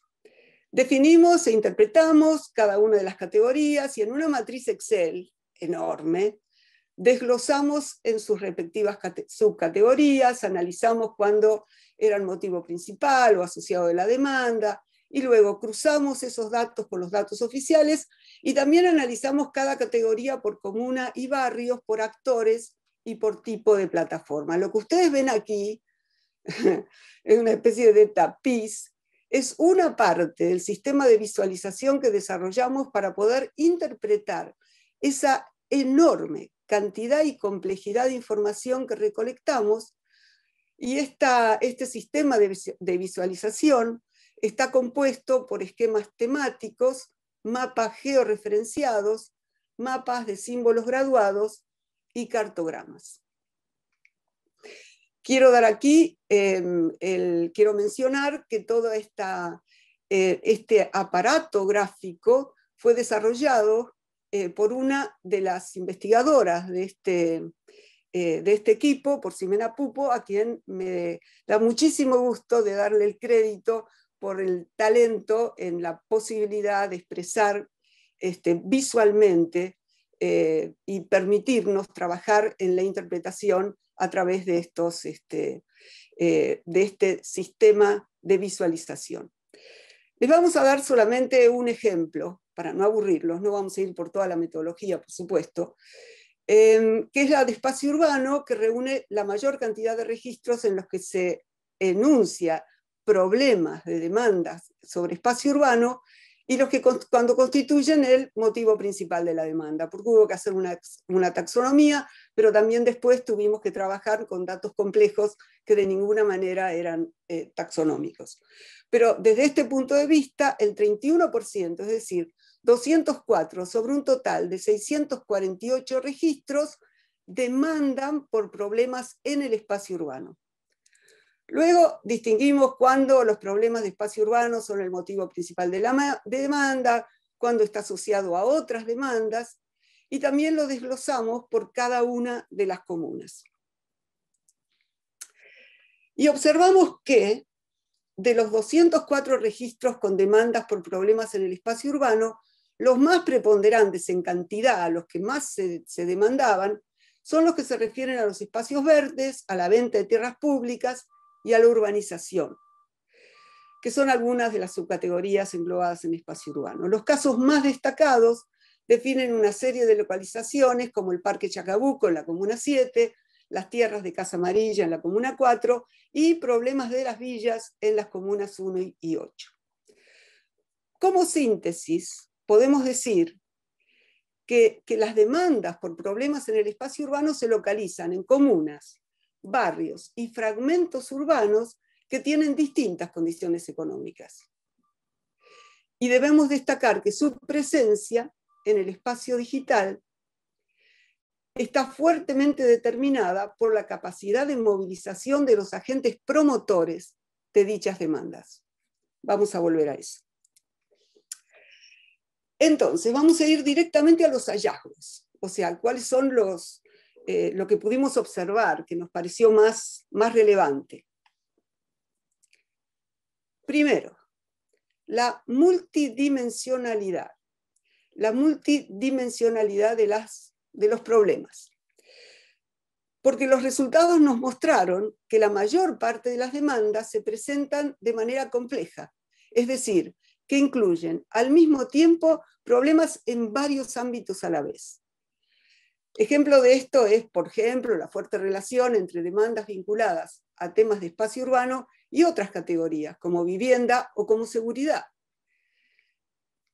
Definimos e interpretamos cada una de las categorías y en una matriz Excel enorme desglosamos en sus respectivas subcategorías, analizamos cuándo era el motivo principal o asociado de la demanda, y luego cruzamos esos datos con los datos oficiales y también analizamos cada categoría por comuna y barrios, por actores y por tipo de plataforma. Lo que ustedes ven aquí es una especie de tapiz es una parte del sistema de visualización que desarrollamos para poder interpretar esa enorme cantidad y complejidad de información que recolectamos. Y este sistema de, de visualización está compuesto por esquemas temáticos, mapas georreferenciados, mapas de símbolos graduados y cartogramas. Quiero dar aquí, em, quiero mencionar que todo eh, este aparato gráfico fue desarrollado eh, por una de las investigadoras de este, eh, este equipo, por Simena Pupo, a quien me da muchísimo gusto de darle el crédito por el talento en la posibilidad de expresar este, visualmente y permitirnos trabajar en la interpretación a través de, estos, este, eh, de este sistema de visualización. Les vamos a dar solamente un ejemplo, para no aburrirlos, no vamos a ir por toda la metodología, por supuesto, em, que es la de espacio urbano, que reúne la mayor cantidad de registros en los que se enuncia problemas de demandas sobre espacio urbano y los que cuando constituyen el motivo principal de la demanda, porque hubo que hacer una, taxonomía, pero también después tuvimos que trabajar con datos complejos que de ninguna manera eran eh, taxonómicos. Pero desde este punto de vista, el 31%, es decir, 204 sobre un total de 648 registros, demandan por problemas en el espacio urbano. Luego distinguimos cuando los problemas de espacio urbano son el motivo principal de la demanda, cuando está asociado a otras demandas, y también lo desglosamos por cada una de las comunas. Y observamos que de los 204 registros con demandas por problemas en el espacio urbano, los más preponderantes en cantidad, los que más se demandaban, son los que se refieren a los espacios verdes, a la venta de tierras públicas y a la urbanización, que son algunas de las subcategorías englobadas en espacio urbano. Los casos más destacados definen una serie de localizaciones como el Parque Chacabuco en la Comuna 7, las tierras de Casa Amarilla en la Comuna 4 y problemas de las villas en las comunas 1 y 8. Como síntesis, podemos decir que, que, las demandas por problemas en el espacio urbano se localizan en comunas barrios y fragmentos urbanos que tienen distintas condiciones económicas. Y debemos destacar que su presencia en el espacio digital está fuertemente determinada por la capacidad de movilización de los agentes promotores de dichas demandas. Vamos a volver a eso. Entonces, vamos a ir directamente a los hallazgos, o sea, cuáles son los, eh, lo que pudimos observar, que nos pareció más, más relevante. Primero, la multidimensionalidad, la multidimensionalidad de, las, de los problemas. Porque los resultados nos mostraron que la mayor parte de las demandas se presentan de manera compleja, es decir, que incluyen al mismo tiempo problemas en varios ámbitos a la vez. Ejemplo de esto es, por ejemplo, la fuerte relación entre demandas vinculadas a temas de espacio urbano y otras categorías, como vivienda o como seguridad.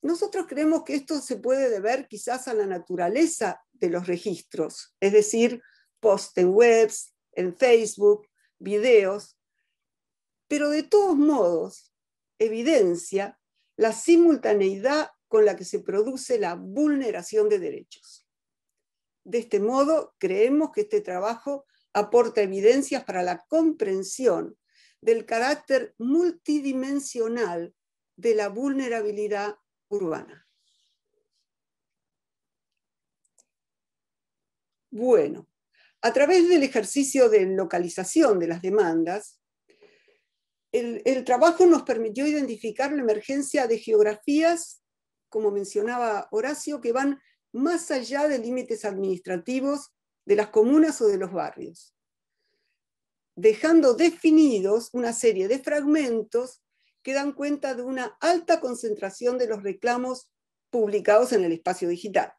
Nosotros creemos que esto se puede deber quizás a la naturaleza de los registros, es decir, post en webs, en Facebook, videos, pero de todos modos evidencia la simultaneidad con la que se produce la vulneración de derechos. De este modo, creemos que este trabajo aporta evidencias para la comprensión del carácter multidimensional de la vulnerabilidad urbana. Bueno, a través del ejercicio de localización de las demandas, el, trabajo nos permitió identificar la emergencia de geografías, como mencionaba Horacio, que van más allá de límites administrativos de las comunas o de los barrios, dejando definidos una serie de fragmentos que dan cuenta de una alta concentración de los reclamos publicados en el espacio digital.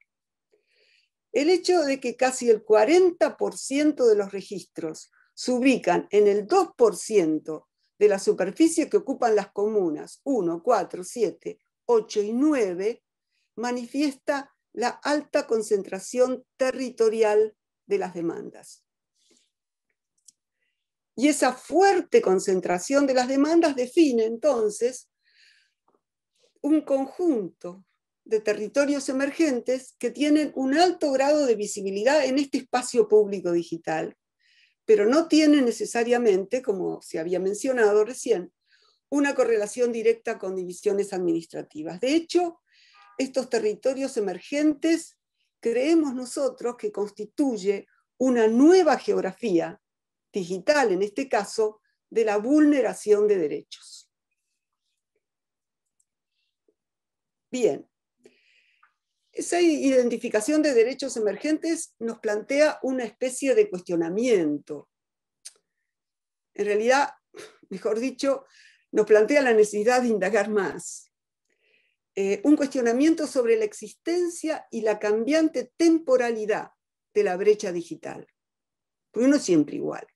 El hecho de que casi el 40% de los registros se ubican en el 2% de la superficie que ocupan las comunas 1, 4, 7, 8 y 9, manifiesta la alta concentración territorial de las demandas. Y esa fuerte concentración de las demandas define entonces un conjunto de territorios emergentes que tienen un alto grado de visibilidad en este espacio público digital, pero no tienen necesariamente, como se había mencionado recién, una correlación directa con divisiones administrativas. De hecho, estos territorios emergentes, creemos nosotros que constituye una nueva geografía, digital en este caso, de la vulneración de derechos. Bien, esa identificación de derechos emergentes nos plantea una especie de cuestionamiento. En realidad, mejor dicho, nos plantea la necesidad de indagar más. Eh, un cuestionamiento sobre la existencia y la cambiante temporalidad de la brecha digital. Porque uno siempre igual.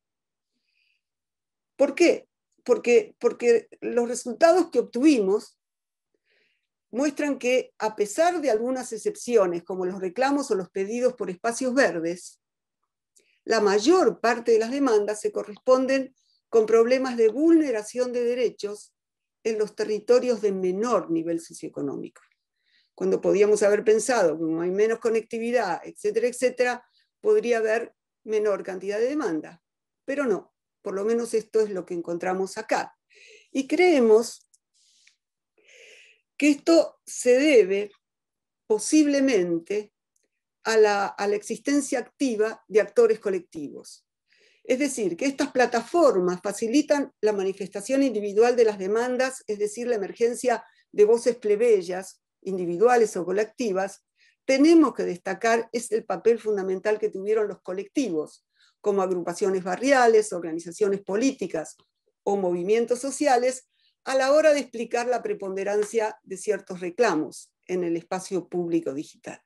¿Por qué? Porque, porque los resultados que obtuvimos muestran que, a pesar de algunas excepciones, como los reclamos o los pedidos por espacios verdes, la mayor parte de las demandas se corresponden con problemas de vulneración de derechos en los territorios de menor nivel socioeconómico. Cuando podíamos haber pensado, como hay menos conectividad, etcétera, etcétera, podría haber menor cantidad de demanda. Pero no, por lo menos esto es lo que encontramos acá. Y creemos que esto se debe posiblemente a la, a la existencia activa de actores colectivos. Es decir, que estas plataformas facilitan la manifestación individual de las demandas, es decir, la emergencia de voces plebeyas, individuales o colectivas, tenemos que destacar es el papel fundamental que tuvieron los colectivos, como agrupaciones barriales, organizaciones políticas o movimientos sociales, a la hora de explicar la preponderancia de ciertos reclamos en el espacio público digital.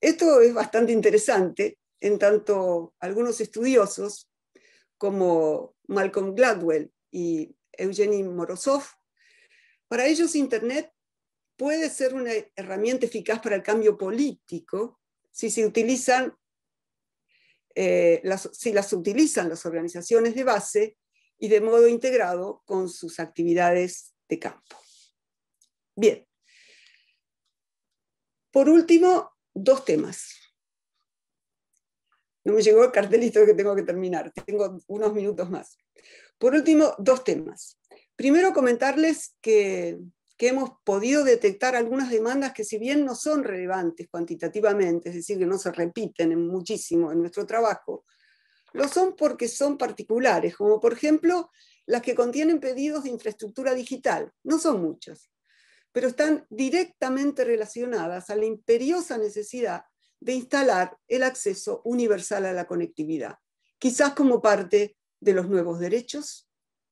Esto es bastante interesante en tanto algunos estudiosos como Malcolm Gladwell y Eugenie Morozov, para ellos Internet puede ser una herramienta eficaz para el cambio político si se utilizan, eh, si las utilizan las organizaciones de base y de modo integrado con sus actividades de campo. Bien. Por último, dos temas. No me llegó el cartelito que tengo que terminar. Tengo unos minutos más. Por último, dos temas. Primero, comentarles que, que, hemos podido detectar algunas demandas que si bien no son relevantes cuantitativamente, es decir, que no se repiten muchísimo en nuestro trabajo, lo son porque son particulares, como por ejemplo las que contienen pedidos de infraestructura digital. No son muchas, pero están directamente relacionadas a la imperiosa necesidad de instalar el acceso universal a la conectividad, quizás como parte de los nuevos derechos.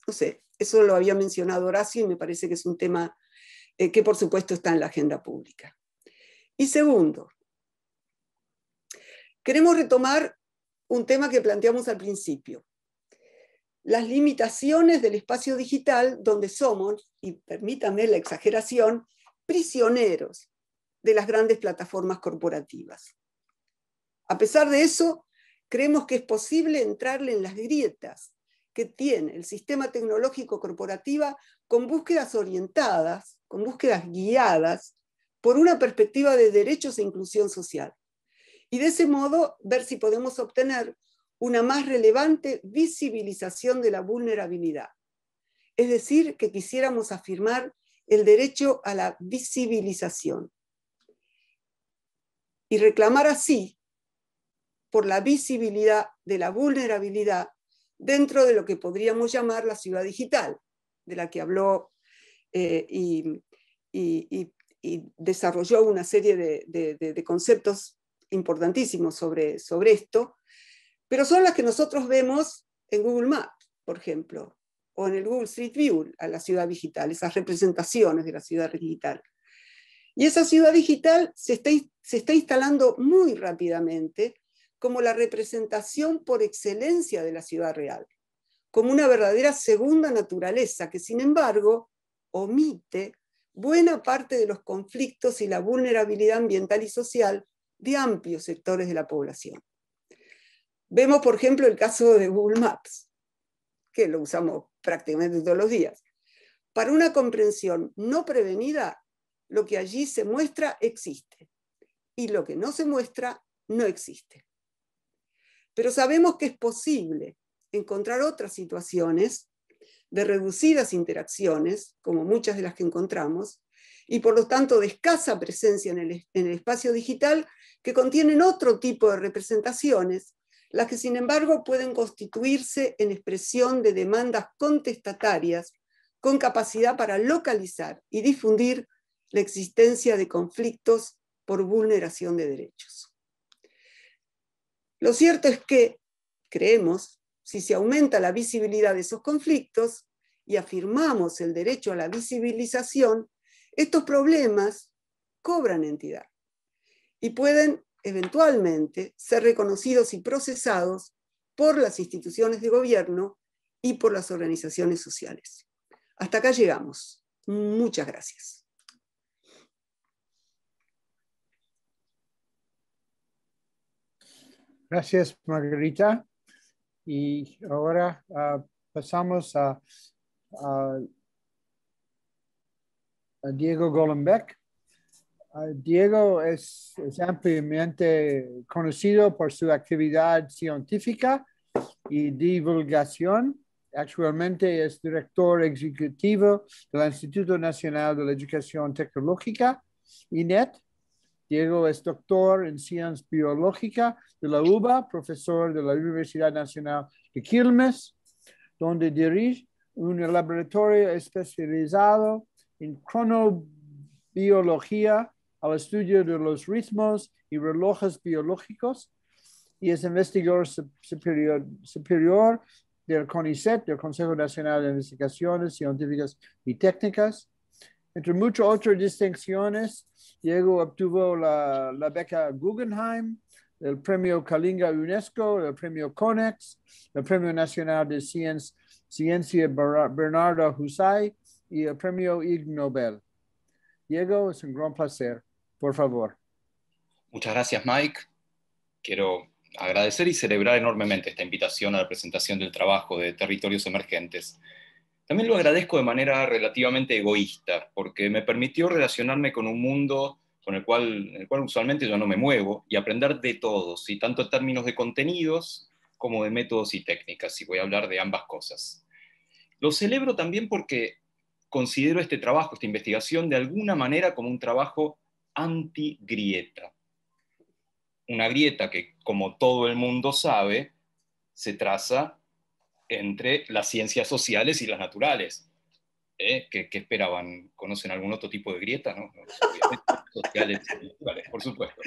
No sé, eso lo había mencionado Horacio y me parece que es un tema eh, que por supuesto está en la agenda pública. Y segundo, queremos retomar un tema que planteamos al principio, las limitaciones del espacio digital donde somos, y permítanme la exageración, prisioneros de las grandes plataformas corporativas. A pesar de eso, creemos que es posible entrarle en las grietas que tiene el sistema tecnológico corporativa con búsquedas orientadas, con búsquedas guiadas por una perspectiva de derechos e inclusión social. Y de ese modo ver si podemos obtener una más relevante visibilización de la vulnerabilidad. Es decir, que quisiéramos afirmar el derecho a la visibilización y reclamar así por la visibilidad de la vulnerabilidad dentro de lo que podríamos llamar la ciudad digital, de la que habló eh, y, desarrolló una serie de, conceptos importantísimos sobre, esto, pero son las que nosotros vemos en Google Maps, por ejemplo, o en el Google Street View, a la ciudad digital, esas representaciones de la ciudad digital. Y esa ciudad digital se está instalando muy rápidamente como la representación por excelencia de la ciudad real, como una verdadera segunda naturaleza que, sin embargo, omite buena parte de los conflictos y la vulnerabilidad ambiental y social de amplios sectores de la población. Vemos, por ejemplo, el caso de Google Maps, que lo usamos prácticamente todos los días. Para una comprensión no prevenida, lo que allí se muestra existe y lo que no se muestra no existe. Pero sabemos que es posible encontrar otras situaciones de reducidas interacciones, como muchas de las que encontramos, y por lo tanto de escasa presencia en el, espacio digital, que contienen otro tipo de representaciones, las que sin embargo pueden constituirse en expresión de demandas contestatarias con capacidad para localizar y difundir la existencia de conflictos por vulneración de derechos. Lo cierto es que, creemos, si se aumenta la visibilidad de esos conflictos y afirmamos el derecho a la visibilización, estos problemas cobran entidad y pueden eventualmente ser reconocidos y procesados por las instituciones de gobierno y por las organizaciones sociales. Hasta acá llegamos. Muchas gracias. Gracias, Margarita. Y ahora ah, pasamos a, Diego Golenbeck. Ah, Diego es, ampliamente conocido por su actividad científica y divulgación. Actualmente es director ejecutivo del Instituto Nacional de la Educación Tecnológica, INET, Diego es doctor en ciencia biológica de la UBA, profesor de la Universidad Nacional de Quilmes, donde dirige un laboratorio especializado en cronobiología al estudio de los ritmos y relojes biológicos y es investigador superior, superior del CONICET, del Consejo Nacional de Investigaciones Científicas y Técnicas, entre muchas otras distinciones, Diego obtuvo la, beca Guggenheim, el premio Kalinga UNESCO, el premio CONEX, el premio nacional de ciencia, ciencia Bernardo Hussay y el premio Ig Nobel. Diego, es un gran placer. Por favor. Muchas gracias, Mike. Quiero agradecer y celebrar enormemente esta invitación a la presentación del trabajo de Territorios Emergentes también lo agradezco de manera relativamente egoísta, porque me permitió relacionarme con un mundo con el cual, el cual usualmente yo no me muevo, y aprender de todos, y tanto en términos de contenidos como de métodos y técnicas, y voy a hablar de ambas cosas. Lo celebro también porque considero este trabajo, esta investigación, de alguna manera como un trabajo anti-grieta. Una grieta que, como todo el mundo sabe, se traza entre las ciencias sociales y las naturales. ¿eh? ¿Qué, esperaban? ¿Conocen algún otro tipo de grieta? No? sociales y naturales, por supuesto.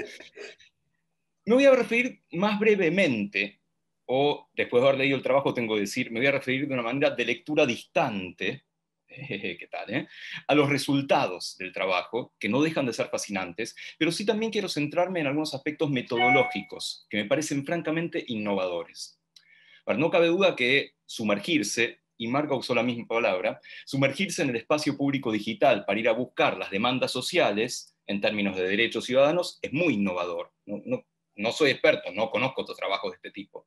Me voy a referir más brevemente, o después de haber leído el trabajo tengo que decir, me voy a referir de una manera de lectura distante, ¿qué tal? Eh? A los resultados del trabajo, que no dejan de ser fascinantes, pero sí también quiero centrarme en algunos aspectos metodológicos que me parecen francamente innovadores no cabe duda que sumergirse, y Marco usó la misma palabra, sumergirse en el espacio público digital para ir a buscar las demandas sociales en términos de derechos ciudadanos es muy innovador. No, no, no soy experto, no conozco otro trabajos de este tipo.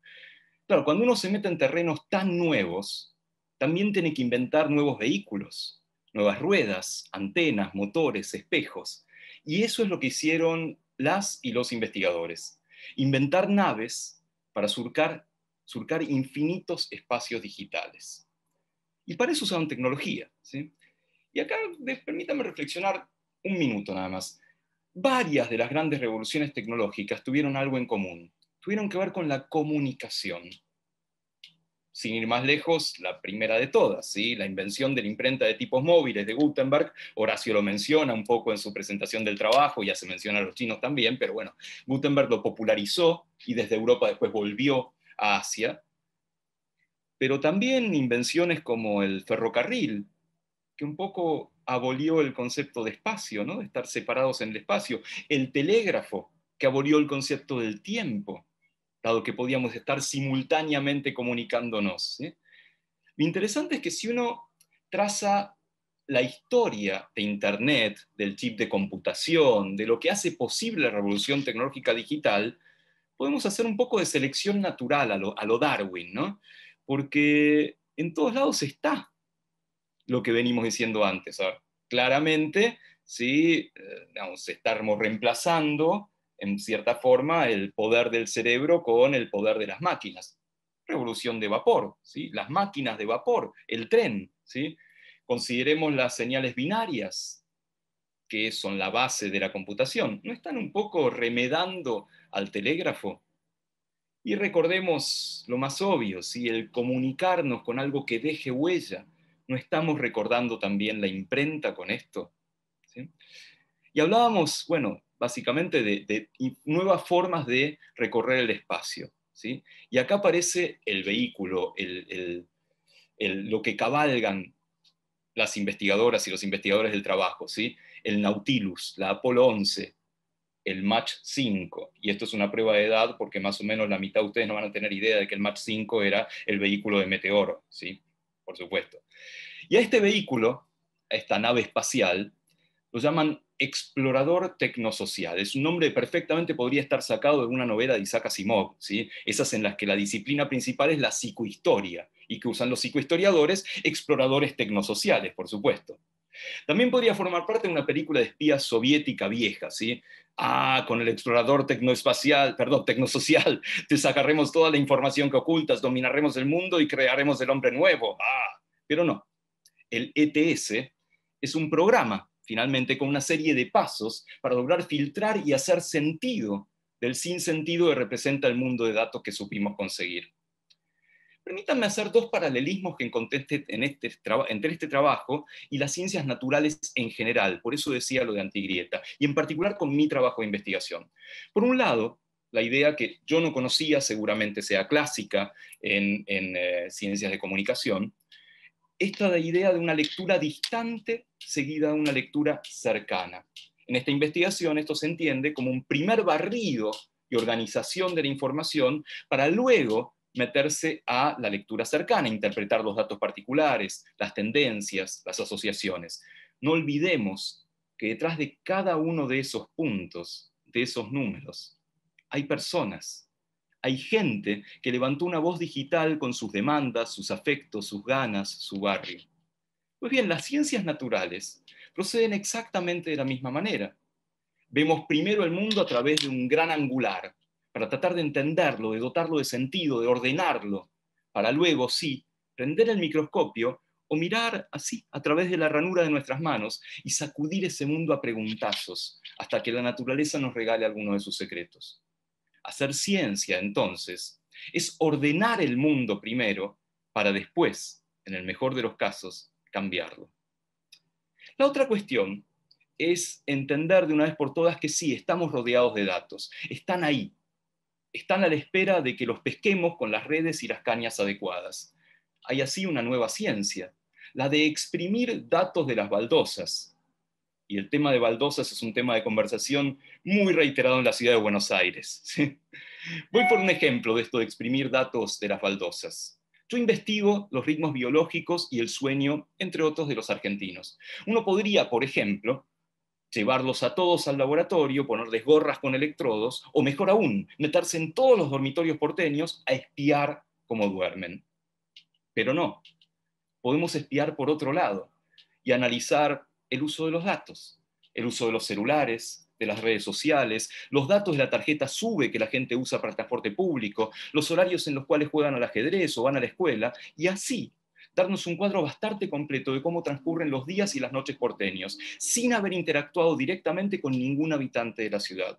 Claro, cuando uno se mete en terrenos tan nuevos, también tiene que inventar nuevos vehículos, nuevas ruedas, antenas, motores, espejos. Y eso es lo que hicieron las y los investigadores. Inventar naves para surcar surcar infinitos espacios digitales. Y para eso usaron tecnología. ¿sí? Y acá permítanme reflexionar un minuto nada más. Varias de las grandes revoluciones tecnológicas tuvieron algo en común. Tuvieron que ver con la comunicación. Sin ir más lejos, la primera de todas, ¿sí? la invención de la imprenta de tipos móviles de Gutenberg. Horacio lo menciona un poco en su presentación del trabajo, ya se menciona a los chinos también, pero bueno, Gutenberg lo popularizó y desde Europa después volvió Asia, pero también invenciones como el ferrocarril, que un poco abolió el concepto de espacio, ¿no? de estar separados en el espacio, el telégrafo, que abolió el concepto del tiempo, dado que podíamos estar simultáneamente comunicándonos. Lo interesante es que si uno traza la historia de Internet, del chip de computación, de lo que hace posible la revolución tecnológica digital, podemos hacer un poco de selección natural a lo, Darwin, ¿no? Porque en todos lados está lo que venimos diciendo antes. claramente, sí, estamos eh, reemplazando en cierta forma el poder del cerebro con el poder de las máquinas. Revolución de vapor, ¿sí? las máquinas de vapor, el tren. ¿sí? Consideremos las señales binarias, que son la base de la computación, ¿no están un poco remedando al telégrafo? Y recordemos lo más obvio, si el comunicarnos con algo que deje huella, ¿no estamos recordando también la imprenta con esto? Y hablábamos, bueno, básicamente de, nuevas formas de recorrer el espacio. ¿sí? Y acá aparece el vehículo, el, el, lo que cabalgan las investigadoras y los investigadores del trabajo. ¿sí? el Nautilus, la Apolo 11, el Match 5. Y esto es una prueba de edad porque más o menos la mitad de ustedes no van a tener idea de que el Match 5 era el vehículo de Meteoro, ¿sí? Por supuesto. Y a este vehículo, a esta nave espacial, lo llaman explorador tecnosocial. Es un nombre que perfectamente podría estar sacado de una novela de Isaac Asimov, ¿sí? esas en las que la disciplina principal es la psicohistoria y que usan los psicohistoriadores exploradores tecnosociales, por supuesto. También podría formar parte de una película de espías soviética vieja, ¿sí? Ah, con el explorador tecnoespacial, perdón, tecnosocial, te sacaremos toda la información que ocultas, dominaremos el mundo y crearemos el hombre nuevo. Ah, pero no. El ETS es un programa, finalmente, con una serie de pasos para lograr filtrar y hacer sentido del sinsentido que representa el mundo de datos que supimos conseguir. Permítanme hacer dos paralelismos que encontré en este entre este trabajo y las ciencias naturales en general, por eso decía lo de antigrieta, y en particular con mi trabajo de investigación. Por un lado, la idea que yo no conocía, seguramente sea clásica en, eh, ciencias de comunicación, esta idea de una lectura distante seguida de una lectura cercana. En esta investigación esto se entiende como un primer barrido y organización de la información para luego meterse a la lectura cercana, interpretar los datos particulares, las tendencias, las asociaciones. No olvidemos que detrás de cada uno de esos puntos, de esos números, hay personas, hay gente que levantó una voz digital con sus demandas, sus afectos, sus ganas, su barrio. Pues bien, las ciencias naturales proceden exactamente de la misma manera. Vemos primero el mundo a través de un gran angular, para tratar de entenderlo, de dotarlo de sentido, de ordenarlo, para luego, sí, prender el microscopio o mirar así a través de la ranura de nuestras manos y sacudir ese mundo a preguntazos hasta que la naturaleza nos regale alguno de sus secretos. Hacer ciencia, entonces, es ordenar el mundo primero para después, en el mejor de los casos, cambiarlo. La otra cuestión es entender de una vez por todas que sí, estamos rodeados de datos, están ahí, están a la espera de que los pesquemos con las redes y las cañas adecuadas. Hay así una nueva ciencia, la de exprimir datos de las baldosas. Y el tema de baldosas es un tema de conversación muy reiterado en la ciudad de Buenos Aires. Voy por un ejemplo de esto de exprimir datos de las baldosas. Yo investigo los ritmos biológicos y el sueño, entre otros, de los argentinos. Uno podría, por ejemplo, llevarlos a todos al laboratorio, ponerles gorras con electrodos, o mejor aún, meterse en todos los dormitorios porteños a espiar cómo duermen. Pero no, podemos espiar por otro lado y analizar el uso de los datos, el uso de los celulares, de las redes sociales, los datos de la tarjeta SUBE que la gente usa para transporte público, los horarios en los cuales juegan al ajedrez o van a la escuela, y así darnos un cuadro bastante completo de cómo transcurren los días y las noches porteños, sin haber interactuado directamente con ningún habitante de la ciudad.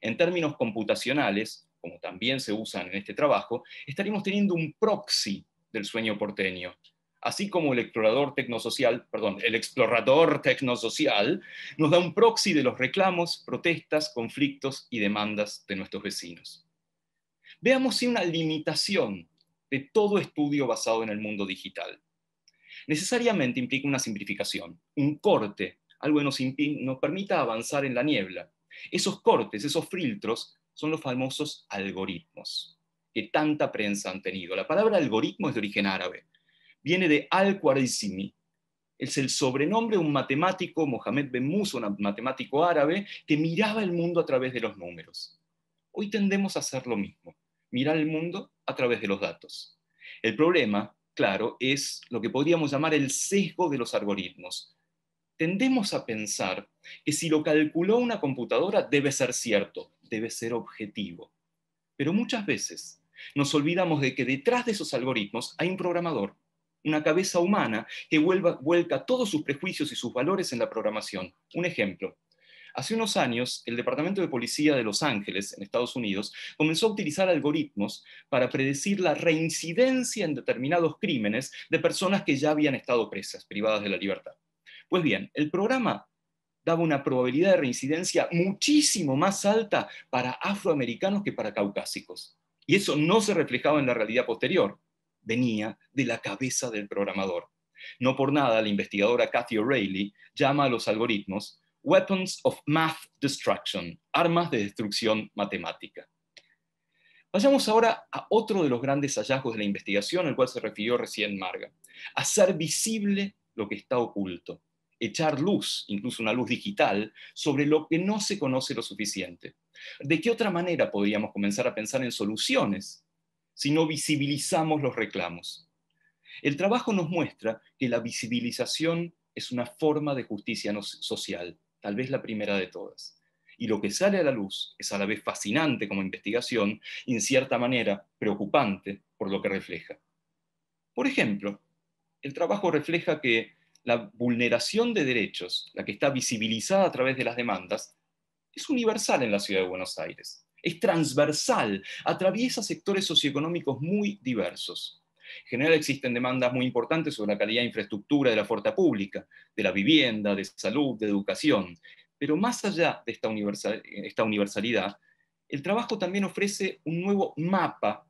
En términos computacionales, como también se usan en este trabajo, estaríamos teniendo un proxy del sueño porteño, así como el explorador tecnosocial, perdón, el explorador tecnosocial nos da un proxy de los reclamos, protestas, conflictos y demandas de nuestros vecinos. Veamos si una limitación de todo estudio basado en el mundo digital. Necesariamente implica una simplificación, un corte, algo que nos, nos permita avanzar en la niebla. Esos cortes, esos filtros, son los famosos algoritmos que tanta prensa han tenido. La palabra algoritmo es de origen árabe. Viene de al-Khwarizmi. Es el sobrenombre de un matemático, Mohamed Ben Musa, un matemático árabe, que miraba el mundo a través de los números. Hoy tendemos a hacer lo mismo mirar el mundo a través de los datos. El problema, claro, es lo que podríamos llamar el sesgo de los algoritmos. Tendemos a pensar que si lo calculó una computadora debe ser cierto, debe ser objetivo. Pero muchas veces nos olvidamos de que detrás de esos algoritmos hay un programador, una cabeza humana que vuelca todos sus prejuicios y sus valores en la programación. Un ejemplo, Hace unos años, el Departamento de Policía de Los Ángeles, en Estados Unidos, comenzó a utilizar algoritmos para predecir la reincidencia en determinados crímenes de personas que ya habían estado presas, privadas de la libertad. Pues bien, el programa daba una probabilidad de reincidencia muchísimo más alta para afroamericanos que para caucásicos. Y eso no se reflejaba en la realidad posterior. Venía de la cabeza del programador. No por nada, la investigadora Cathy O'Reilly llama a los algoritmos Weapons of Math Destruction, armas de destrucción matemática. Vayamos ahora a otro de los grandes hallazgos de la investigación al cual se refirió recién Marga, hacer visible lo que está oculto, echar luz, incluso una luz digital, sobre lo que no se conoce lo suficiente. ¿De qué otra manera podríamos comenzar a pensar en soluciones si no visibilizamos los reclamos? El trabajo nos muestra que la visibilización es una forma de justicia social tal vez la primera de todas. Y lo que sale a la luz es a la vez fascinante como investigación y en cierta manera preocupante por lo que refleja. Por ejemplo, el trabajo refleja que la vulneración de derechos, la que está visibilizada a través de las demandas, es universal en la ciudad de Buenos Aires. Es transversal, atraviesa sectores socioeconómicos muy diversos. En general existen demandas muy importantes sobre la calidad de infraestructura de la fuerza pública, de la vivienda, de salud, de educación. Pero más allá de esta, esta universalidad, el trabajo también ofrece un nuevo mapa,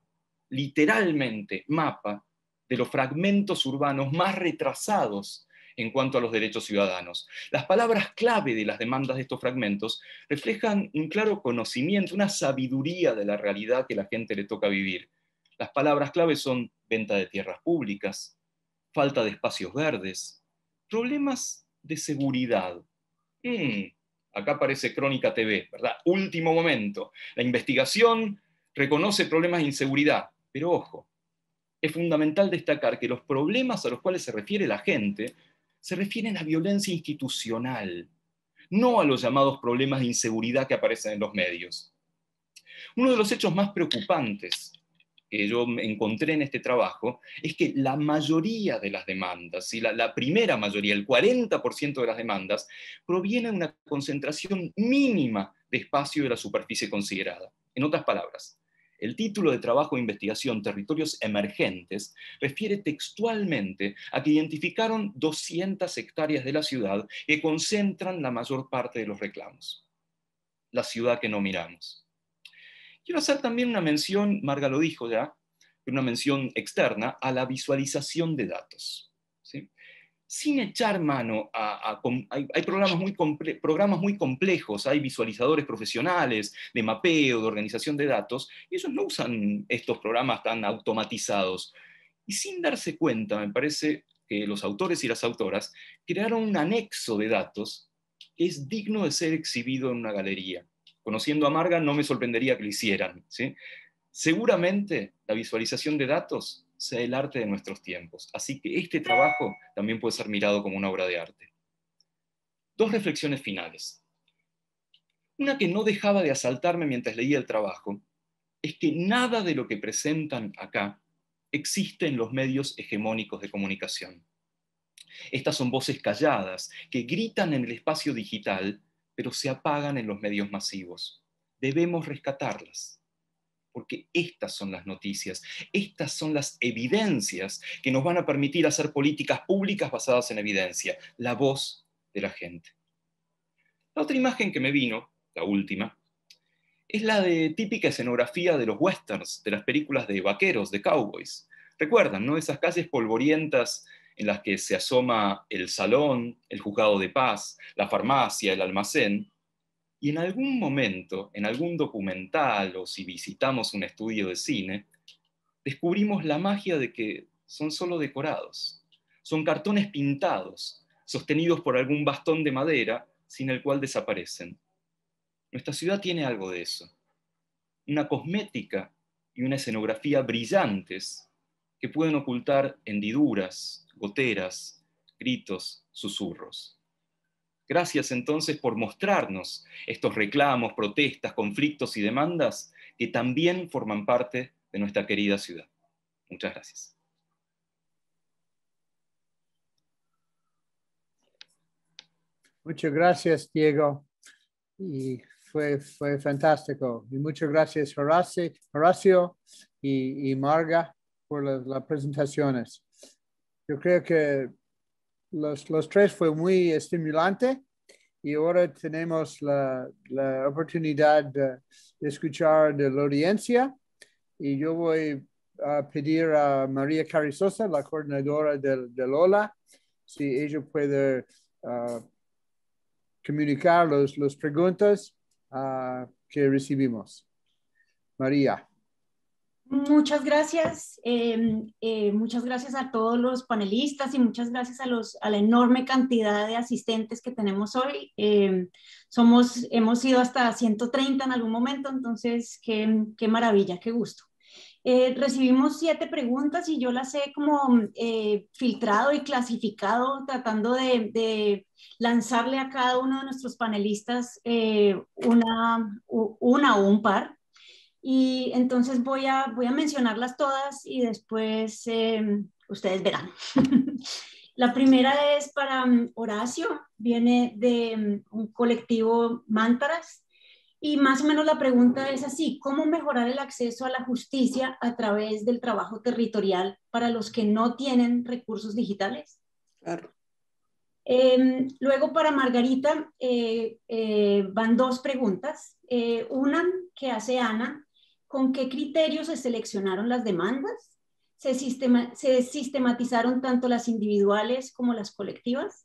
literalmente mapa, de los fragmentos urbanos más retrasados en cuanto a los derechos ciudadanos. Las palabras clave de las demandas de estos fragmentos reflejan un claro conocimiento, una sabiduría de la realidad que la gente le toca vivir. Las palabras clave son venta de tierras públicas, falta de espacios verdes, problemas de seguridad. Hmm, acá aparece Crónica TV, ¿verdad? Último momento. La investigación reconoce problemas de inseguridad, pero ojo, es fundamental destacar que los problemas a los cuales se refiere la gente se refieren a violencia institucional, no a los llamados problemas de inseguridad que aparecen en los medios. Uno de los hechos más preocupantes que yo encontré en este trabajo es que la mayoría de las demandas, y la, la primera mayoría, el 40% de las demandas, proviene de una concentración mínima de espacio de la superficie considerada. En otras palabras, el título de trabajo de investigación Territorios Emergentes refiere textualmente a que identificaron 200 hectáreas de la ciudad que concentran la mayor parte de los reclamos. La ciudad que no miramos. Quiero hacer también una mención, Marga lo dijo ya, una mención externa a la visualización de datos. Sin echar mano a... hay, programas, muy programas muy complejos, hay visualizadores profesionales de mapeo, de organización de datos, y ellos no usan estos programas tan automatizados. Y sin darse cuenta, me parece que los autores y las autoras crearon un anexo de datos que es digno de ser exhibido en una galería. Conociendo a Marga, no me sorprendería que lo hicieran. Seguramente la visualización de datos sea el arte de nuestros tiempos, así que este trabajo también puede ser mirado como una obra de arte. Dos reflexiones finales. Una que no dejaba de asaltarme mientras leía el trabajo es que nada de lo que presentan acá existe en los medios hegemónicos de comunicación. Estas son voces calladas que gritan en el espacio digital pero se apagan en los medios masivos. Debemos rescatarlas, porque estas son las noticias, estas son las evidencias que nos van a permitir hacer políticas públicas basadas en evidencia, la voz de la gente. La otra imagen que me vino, la última, es la de típica escenografía de los westerns, de las películas de vaqueros, de cowboys. Recuerdan, ¿no? Esas calles polvorientas en las que se asoma el salón, el juzgado de paz, la farmacia, el almacén, y en algún momento, en algún documental o si visitamos un estudio de cine, descubrimos la magia de que son solo decorados, son cartones pintados, sostenidos por algún bastón de madera sin el cual desaparecen. Nuestra ciudad tiene algo de eso, una cosmética y una escenografía brillantes que pueden ocultar hendiduras, goteras, gritos, susurros. Gracias entonces por mostrarnos estos reclamos, protestas, conflictos y demandas que también forman parte de nuestra querida ciudad. Muchas gracias. Muchas gracias, Diego. Y fue, fantástico. Y muchas gracias, Horacio, Horacio y, Marga, por las presentaciones yo creo que los, tres fue muy estimulante y ahora tenemos la, la oportunidad de, escuchar de la audiencia y yo voy a pedir a María Carizosa, la coordinadora de Lola, si ella puede ah, comunicar las los preguntas ah, que recibimos. María. Muchas gracias, em, eh, muchas gracias a todos los panelistas y muchas gracias a, los, a la enorme cantidad de asistentes que tenemos hoy. Em, somos, hemos ido hasta 130 en algún momento, entonces qué, qué maravilla, qué gusto. Eh, recibimos siete preguntas y yo las he como eh, filtrado y clasificado tratando de, de, lanzarle a cada uno de nuestros panelistas una, una o un par y entonces voy a, voy a mencionarlas todas y después em, ustedes verán. La primera es para mm, Horacio, viene de mm, un colectivo Mántaras. Y más o menos la pregunta es así, ¿cómo mejorar el acceso a la justicia a través del trabajo territorial para los que no tienen recursos digitales? Claro. Em, luego para Margarita eh, eh, van dos preguntas. Eh, una que hace Ana con qué criterios se seleccionaron las demandas, se, sistematizaron tanto las individuales como las colectivas.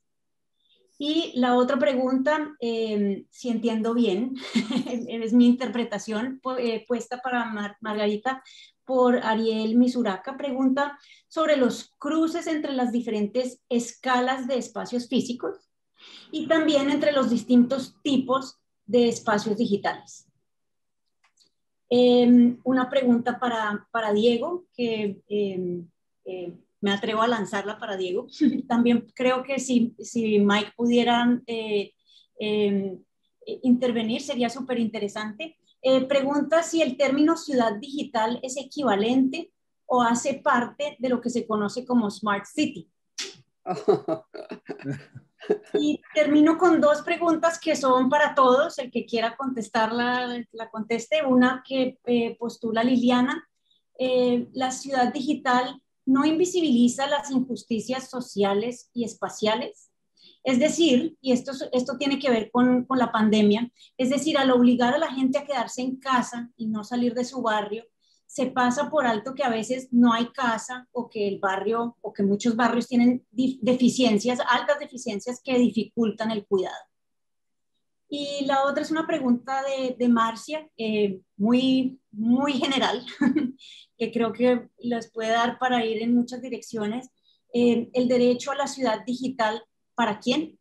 Y la otra pregunta, em, si entiendo bien, es mi interpretación eh, puesta para Margarita por Ariel Misuraca, pregunta sobre los cruces entre las diferentes escalas de espacios físicos y también entre los distintos tipos de espacios digitales. Em, una pregunta para, Diego, que em, eh, me atrevo a lanzarla para Diego. También creo que si, si Mike pudieran eh, em, intervenir sería súper interesante. Eh, pregunta si el término ciudad digital es equivalente o hace parte de lo que se conoce como Smart City. Y termino con dos preguntas que son para todos. El que quiera contestarla, la conteste. Una que eh, postula Liliana. Eh, la ciudad digital no invisibiliza las injusticias sociales y espaciales. Es decir, y esto, esto tiene que ver con, con la pandemia, es decir, al obligar a la gente a quedarse en casa y no salir de su barrio, se pasa por alto que a veces no hay casa o que el barrio o que muchos barrios tienen deficiencias, altas deficiencias que dificultan el cuidado. Y la otra es una pregunta de, Marcia, eh, muy, muy general, que creo que les puede dar para ir en muchas direcciones. Eh, ¿El derecho a la ciudad digital para quién?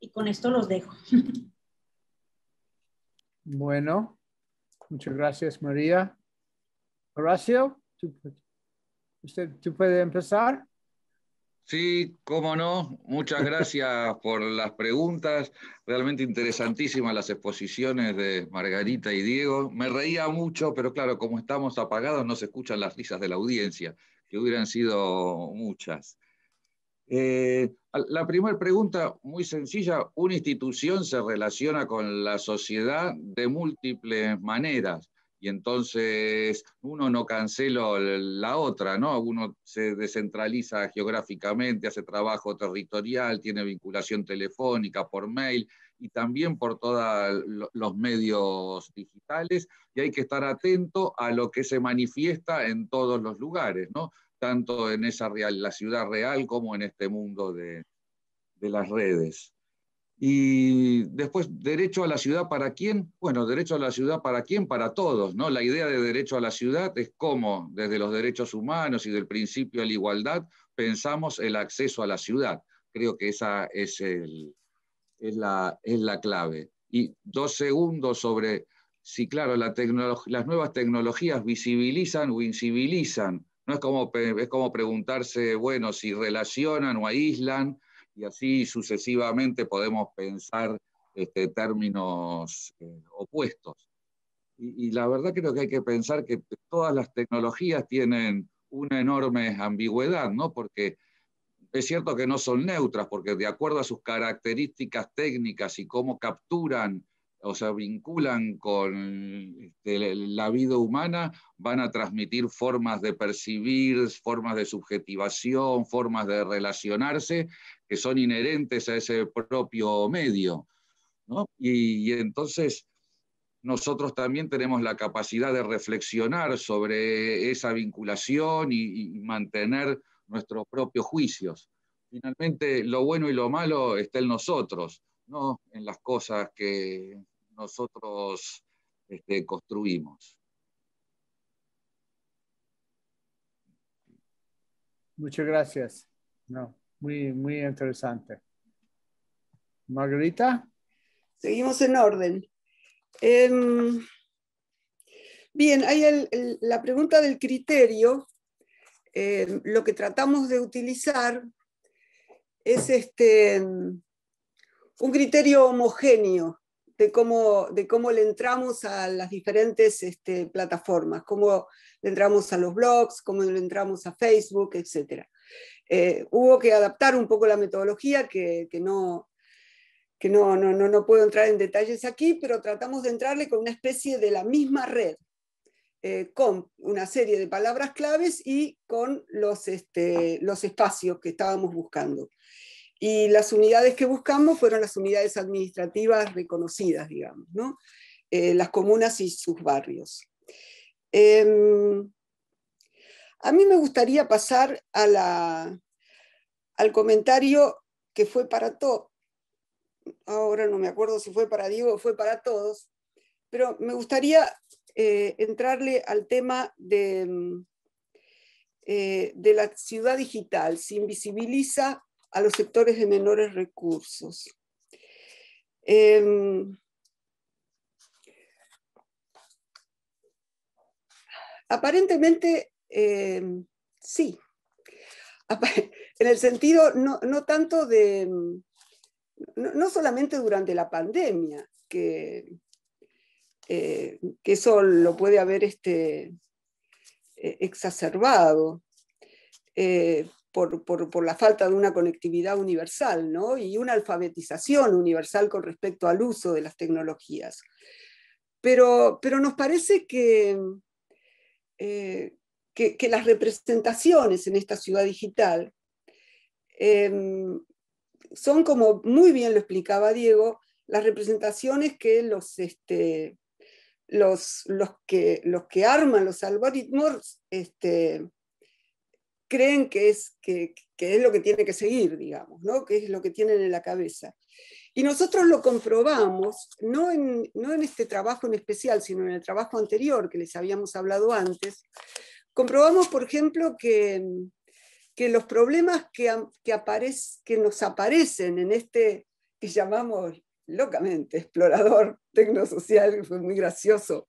Y con esto los dejo. Bueno, muchas gracias, María. Horacio, ¿tú, usted, ¿tú puedes empezar? Sí, cómo no. Muchas gracias por las preguntas. Realmente interesantísimas las exposiciones de Margarita y Diego. Me reía mucho, pero claro, como estamos apagados, no se escuchan las risas de la audiencia, que hubieran sido muchas. Eh, la primera pregunta, muy sencilla, una institución se relaciona con la sociedad de múltiples maneras y entonces uno no cancela la otra, ¿no? Uno se descentraliza geográficamente, hace trabajo territorial, tiene vinculación telefónica, por mail y también por todos los medios digitales y hay que estar atento a lo que se manifiesta en todos los lugares, ¿no? tanto en esa real, la ciudad real como en este mundo de, de las redes. Y después, derecho a la ciudad para quién? Bueno, derecho a la ciudad para quién? Para todos, ¿no? La idea de derecho a la ciudad es cómo, desde los derechos humanos y del principio de la igualdad, pensamos el acceso a la ciudad. Creo que esa es, el, es, la, es la clave. Y dos segundos sobre si, claro, la las nuevas tecnologías visibilizan o incivilizan no es como, es como preguntarse, bueno, si relacionan o aíslan, y así sucesivamente podemos pensar este, términos eh, opuestos. Y, y, la verdad creo que hay que pensar que todas las tecnologías tienen una enorme ambigüedad, ¿no? Porque es cierto que no son neutras, porque de acuerdo a sus características técnicas y cómo capturan o sea, vinculan con este, la vida humana, van a transmitir formas de percibir, formas de subjetivación, formas de relacionarse que son inherentes a ese propio medio. Y, entonces nosotros también tenemos la capacidad de reflexionar sobre esa vinculación y mantener nuestros propios juicios. Finalmente, lo bueno y lo malo está en nosotros ¿no? en las cosas que nosotros este, construimos. Muchas gracias. No, muy, muy interesante. Margarita. Seguimos en orden. Em, bien, hay la pregunta del criterio. Em, lo que tratamos de utilizar es este, un criterio homogéneo de cómo, de cómo le entramos a las diferentes este, plataformas, cómo le entramos a los blogs, cómo le entramos a Facebook, etc. Eh, hubo que adaptar un poco la metodología, que, no, no, puedo entrar en detalles aquí, pero tratamos de entrarle con una especie de la misma red, eh, con una serie de palabras claves y con los, este, los espacios que estábamos buscando. Y las unidades que buscamos fueron las unidades administrativas reconocidas, digamos, ¿no? Eh, las comunas y sus barrios. Em, a mí me gustaría pasar a la, al comentario que fue para todos, ahora no me acuerdo si fue para Diego o fue para todos, pero me gustaría eh, entrarle al tema de, mm, eh, de la ciudad digital. si invisibiliza a los sectores de menores recursos. Em, aparentemente, em, sí, en el sentido no, tanto de, no, solamente durante la pandemia, que, eh, que eso lo puede haber este, eh, exacerbado, eh, por, la falta de una conectividad universal ¿no? y una alfabetización universal con respecto al uso de las tecnologías. Pero, nos parece eh, que, las representaciones en esta ciudad digital em, son, como muy bien lo explicaba Diego, las representaciones que los, este, que, los que arman los algoritmos este, creen que es, que, es lo que tiene que seguir, digamos, ¿no? que es lo que tienen en la cabeza. Y nosotros lo comprobamos, no en, no en este trabajo en especial, sino en el trabajo anterior que les habíamos hablado antes, comprobamos, por ejemplo, que, los problemas que, que, aparece, que nos aparecen en este que llamamos locamente explorador tecnosocial, que fue muy gracioso,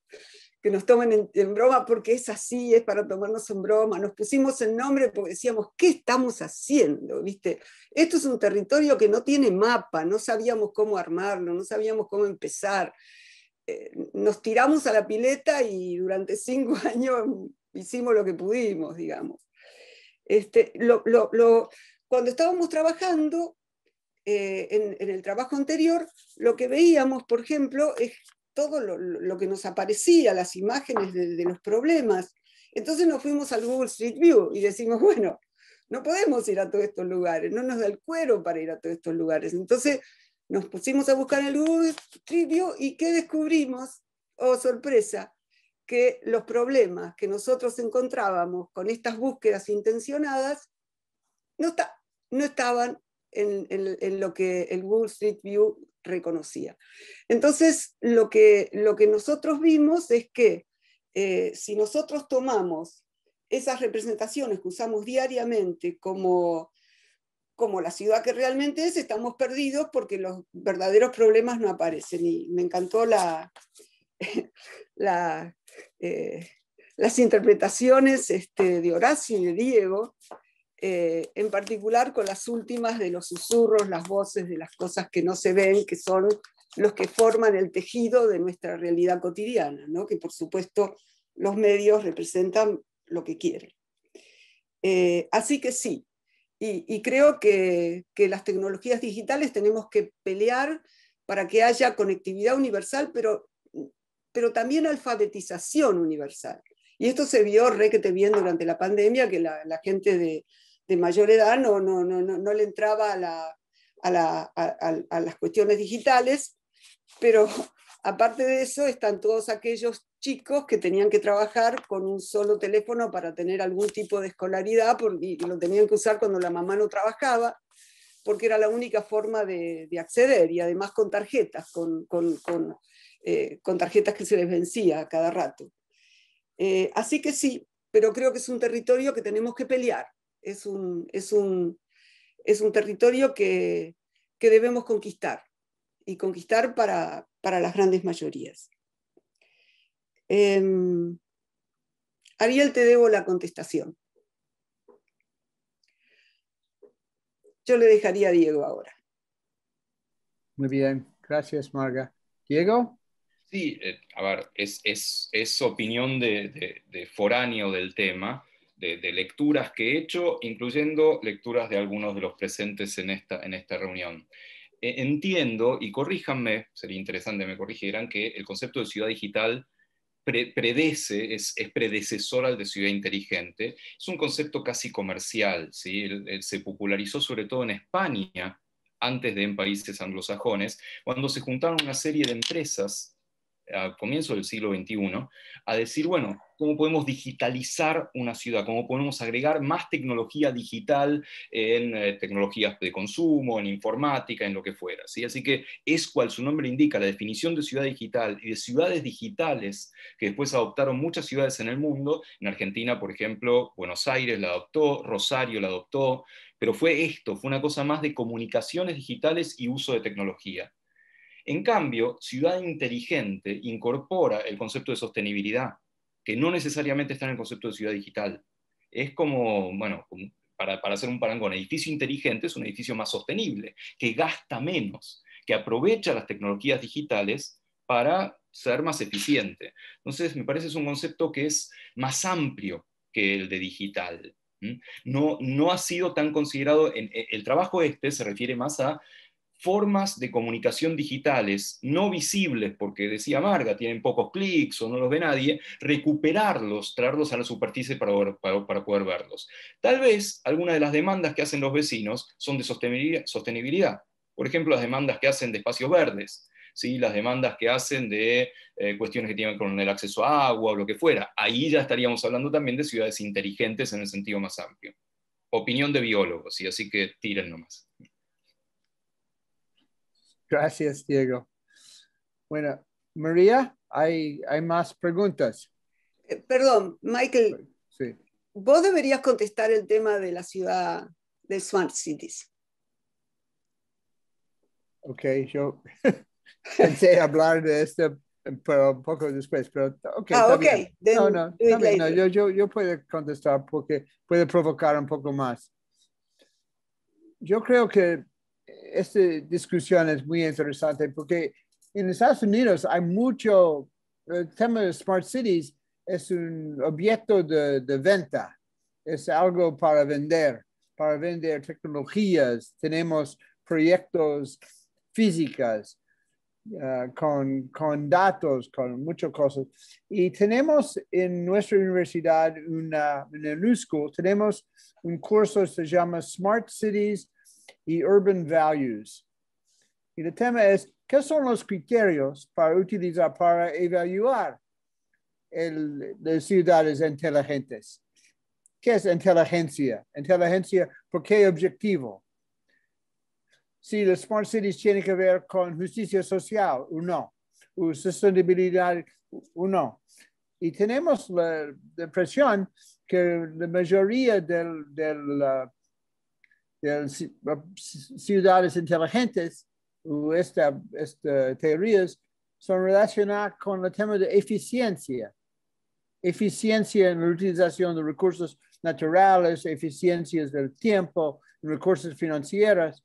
que nos tomen en, broma porque es así, es para tomarnos en broma. Nos pusimos el nombre porque decíamos, ¿qué estamos haciendo? ¿Viste? Esto es un territorio que no tiene mapa, no sabíamos cómo armarlo, no sabíamos cómo empezar. Eh, nos tiramos a la pileta y durante cinco años hicimos lo que pudimos, digamos. Este, lo, cuando estábamos trabajando, eh, en, en, el trabajo anterior, lo que veíamos, por ejemplo, es todo lo, que nos aparecía, las imágenes de, los problemas. Entonces nos fuimos al Google Street View y decimos, bueno, no podemos ir a todos estos lugares, no nos da el cuero para ir a todos estos lugares. Entonces nos pusimos a buscar el Google Street View y ¿qué descubrimos? Oh, sorpresa, que los problemas que nosotros encontrábamos con estas búsquedas intencionadas no, no estaban en, en, lo que el Google Street View reconocía. Entonces, lo que, lo que nosotros vimos es que eh, si nosotros tomamos esas representaciones que usamos diariamente como, como la ciudad que realmente es, estamos perdidos porque los verdaderos problemas no aparecen. Y me encantó la, eh, las interpretaciones este, de Horacio y de Diego, eh, en particular con las últimas de los susurros, las voces, de las cosas que no se ven, que son los que forman el tejido de nuestra realidad cotidiana, ¿no? que por supuesto los medios representan lo que quieren. Eh, así que sí, y, creo que, que, las tecnologías digitales tenemos que pelear para que haya conectividad universal, pero, pero también alfabetización universal. Y esto se vio requete bien durante la pandemia, que la, la gente de, de mayor edad no, no, no, no, le entraba a, las cuestiones digitales, pero aparte de eso están todos aquellos chicos que tenían que trabajar con un solo teléfono para tener algún tipo de escolaridad y lo tenían que usar cuando la mamá no trabajaba, porque era la única forma de, acceder y además con tarjetas, eh, con, tarjetas que se les vencía a cada rato. Eh, así que sí, pero creo que es un territorio que tenemos que pelear es un, territorio que, debemos conquistar y conquistar para, las grandes mayorías. Em, Ariel, te debo la contestación. Yo le dejaría a Diego ahora. Muy bien, gracias Marga. Diego. Sí, eh, a ver, es, opinión de foráneo del tema de, lecturas que he hecho, incluyendo lecturas de algunos de los presentes en esta, en esta reunión. E, entiendo, y corríjanme, sería interesante que me corrigieran, que el concepto de ciudad digital predece, es, predecesor al de ciudad inteligente. Es un concepto casi comercial, ¿sí? se popularizó sobre todo en España, antes de en países anglosajones, cuando se juntaron una serie de empresas a comienzo del siglo XXI, a decir, bueno, cómo podemos digitalizar una ciudad, cómo podemos agregar más tecnología digital en eh, tecnologías de consumo, en informática, en lo que fuera. ¿sí? Así que es cual su nombre indica, la definición de ciudad digital y de ciudades digitales que después adoptaron muchas ciudades en el mundo. En Argentina, por ejemplo, Buenos Aires la adoptó, Rosario la adoptó, pero fue esto, fue una cosa más de comunicaciones digitales y uso de tecnología. En cambio, ciudad inteligente incorpora el concepto de sostenibilidad, que no necesariamente está en el concepto de ciudad digital. Es como, bueno, para, para hacer un parangón, edificio inteligente es un edificio más sostenible, que gasta menos, que aprovecha las tecnologías digitales para ser más eficiente. Entonces, me parece es un concepto que es más amplio que el de digital. No, no ha sido tan considerado, en, e, el trabajo este se refiere más a formas de comunicación digitales no visibles, porque decía Marga, tienen pocos clics o no los ve nadie, recuperarlos, traerlos a la superficie para, para, poder verlos. Tal vez algunas de las demandas que hacen los vecinos son de sostenibilidad, Por ejemplo, las demandas que hacen de espacios verdes, ¿sí? las demandas que hacen de eh, cuestiones que tienen con el acceso a agua o lo que fuera. Ahí ya estaríamos hablando también de ciudades inteligentes en el sentido más amplio. Opinión de biólogos, así que tiren nomás. Gracias, Diego. Bueno, María, hay, hay más preguntas. Eh, perdón, Michael. Sí. Vos deberías contestar el tema de la ciudad de Smart Cities. Ok, yo pensé hablar de este, pero un poco después, pero ok. Ah, ok. no, no, no yo, yo, yo puedo contestar porque puede provocar un poco más. Yo creo que esta discusión es muy interesante porque en Estados Unidos hay mucho, el tema de Smart Cities es un objeto de, venta, es algo para vender, para vender tecnologías. Tenemos proyectos físicas ah, con, con datos, con muchas cosas. Y tenemos en nuestra universidad, una, en el New School, tenemos un curso que se llama Smart Cities y urban values. Y el tema es, ¿qué son los criterios para utilizar para evaluar las ciudades inteligentes? ¿Qué es inteligencia? Inteligencia, ¿por qué objetivo? Si las smart cities tienen que ver con justicia social o no, o sostenibilidad o no. Y tenemos la impresión que la mayoría de la de ah, ciudades inteligentes o estas teorías son relacionadas con el tema de eficiencia. Eficiencia en la utilización de recursos naturales, eficiencias del tiempo, recursos financieros,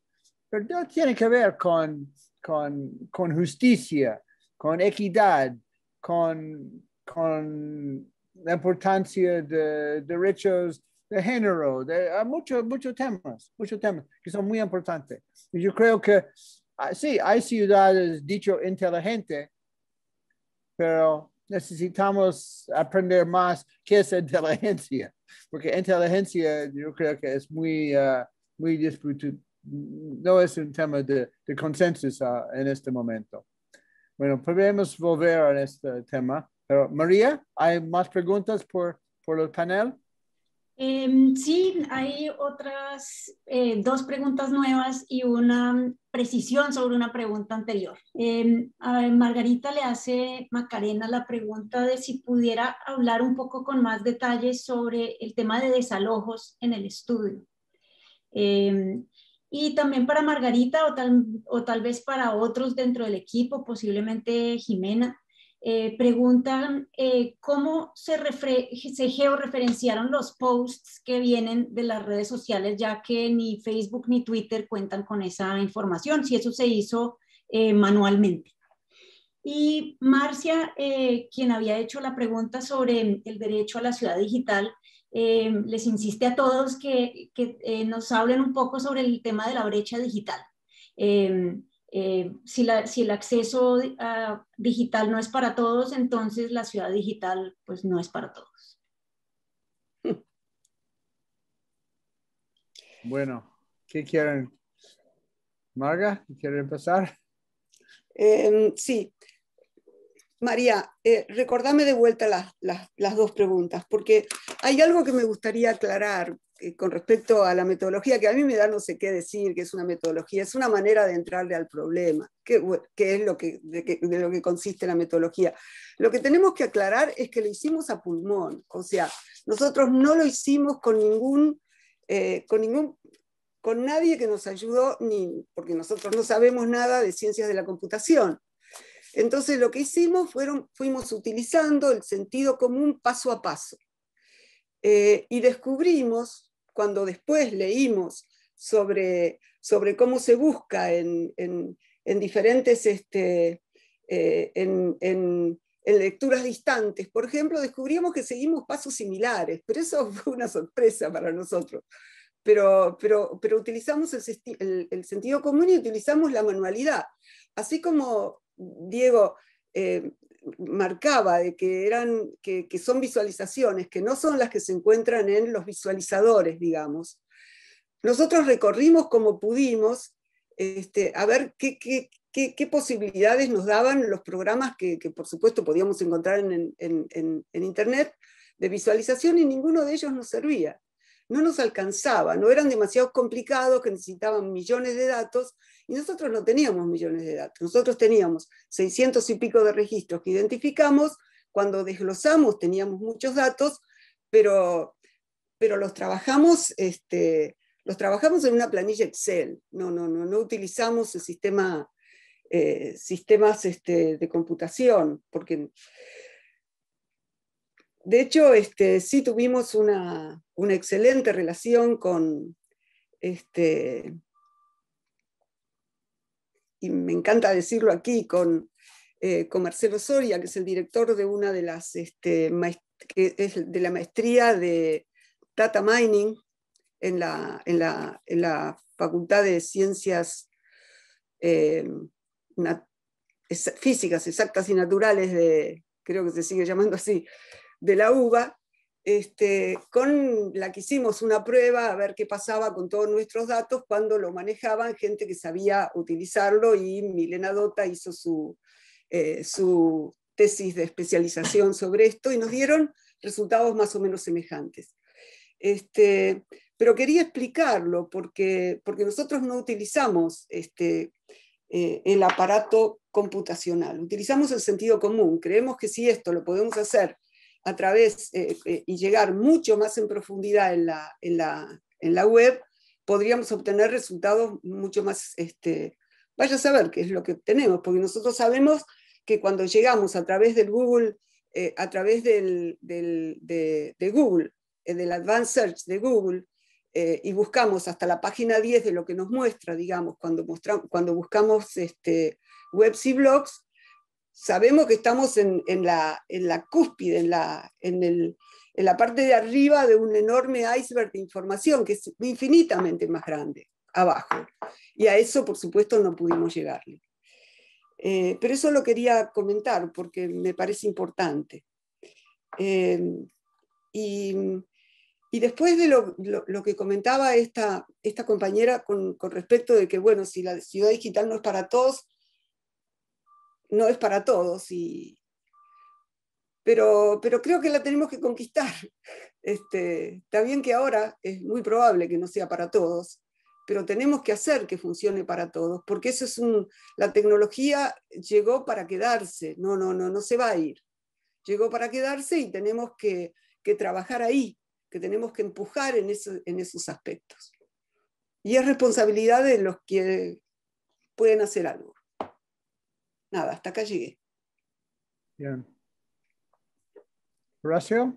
pero no tiene que ver con, con, justicia, con equidad, con, con la importancia de derechos de género, de muchos ah, muchos temas, muchos temas que son muy importantes. yo creo que ah, sí, hay ciudades, dicho, inteligente, pero necesitamos aprender más qué es inteligencia, porque inteligencia yo creo que es muy, ah, muy disputado no es un tema de, de consenso en este momento. Bueno, podemos volver a este tema, pero María, ¿hay más preguntas por, por el panel? Em, sí, hay otras eh, dos preguntas nuevas y una precisión sobre una pregunta anterior. Em, a Margarita le hace Macarena la pregunta de si pudiera hablar un poco con más detalles sobre el tema de desalojos en el estudio. Em, y también para Margarita o tal, o tal vez para otros dentro del equipo, posiblemente Jimena, eh, preguntan eh, cómo se, se, georreferenciaron los posts que vienen de las redes sociales, ya que ni Facebook ni Twitter cuentan con esa información, si eso se hizo eh, manualmente. Y Marcia, quien había hecho la pregunta sobre el derecho a la ciudad digital, les insiste a todos que, que nos hablen un poco sobre el tema de la brecha digital. Eh, si, el acceso digital no es para todos, entonces la ciudad digital pues no es para todos. Bueno, ¿qué quieren? Marga, ¿quiere empezar? Em, sí. María, eh, recordame de vuelta las dos preguntas, porque hay algo que me gustaría aclarar eh, con respecto a la metodología, que a mí me da no sé qué decir, que es una metodología, es una manera de entrarle al problema, qué es lo de, lo que consiste la metodología. Lo que tenemos que aclarar es que lo hicimos a pulmón, o sea, nosotros no lo hicimos con ningún, eh, con ningún, con nadie que nos ayudó, ni, porque nosotros no sabemos nada de ciencias de la computación. Entonces lo que hicimos fueron, fuimos utilizando el sentido común paso a paso. Eh, y descubrimos cuando después leímos sobre, sobre cómo se busca en, diferentes, este, eh, en, lecturas distantes, por ejemplo, descubrimos que seguimos pasos similares, pero eso fue una sorpresa para nosotros. Pero, pero, pero utilizamos el, sentido común y utilizamos la manualidad. Así como, Diego, eh, marcaba de que, eran, que, son visualizaciones, que no son las que se encuentran en los visualizadores, digamos. Nosotros recorrimos como pudimos este, a ver qué, qué, posibilidades nos daban los programas que, por supuesto podíamos encontrar en, en, Internet de visualización y ninguno de ellos nos servía no nos alcanzaba, no eran demasiado complicados, que necesitaban millones de datos, y nosotros no teníamos millones de datos, nosotros teníamos 600 y pico de registros que identificamos, cuando desglosamos teníamos muchos datos, pero, pero los, trabajamos, este, los trabajamos en una planilla Excel, no, no, no, no utilizamos sistema, eh, sistemas este, de computación, porque de hecho, este, sí tuvimos una, excelente relación con, este, y me encanta decirlo aquí, con, eh, Marcelo Soria, que es el director de una de las, este, que es de la maestría de Data Mining en la, Facultad de Ciencias eh, Físicas Exactas y Naturales de, creo que se sigue llamando así, de la uva, este, con la que hicimos una prueba a ver qué pasaba con todos nuestros datos cuando lo manejaban gente que sabía utilizarlo y Milena Dota hizo su, eh, tesis de especialización sobre esto y nos dieron resultados más o menos semejantes. Este, pero quería explicarlo porque, nosotros no utilizamos este, eh, el aparato computacional, utilizamos el sentido común, creemos que si esto lo podemos hacer a través eh, eh, y llegar mucho más en profundidad en la, en la, web, podríamos obtener resultados mucho más, este, vaya a saber qué es lo que obtenemos, porque nosotros sabemos que cuando llegamos a través del Google, eh, a través del, de, Google, del Advanced Search de Google, y buscamos hasta la página 10 de lo que nos muestra, digamos, cuando, cuando buscamos este, webs y blogs, sabemos que estamos en, la, cúspide, en la, en la parte de arriba de un enorme iceberg de información que es infinitamente más grande abajo. Y a eso, por supuesto, no pudimos llegarle. Eh, pero eso lo quería comentar porque me parece importante. Eh, y, después de lo, que comentaba esta, esta compañera con, con respecto de que, bueno, si la ciudad digital no es para todos, no es para todos, y, pero, pero creo que la tenemos que conquistar. Este, está bien que ahora es muy probable que no sea para todos, pero tenemos que hacer que funcione para todos, porque eso es un, la tecnología llegó para quedarse, no, no, no, no se va a ir. Llegó para quedarse y tenemos que, trabajar ahí, que tenemos que empujar en, en esos aspectos. Y es responsabilidad de los que pueden hacer algo nada, hasta acá llegué. Bien. Horacio.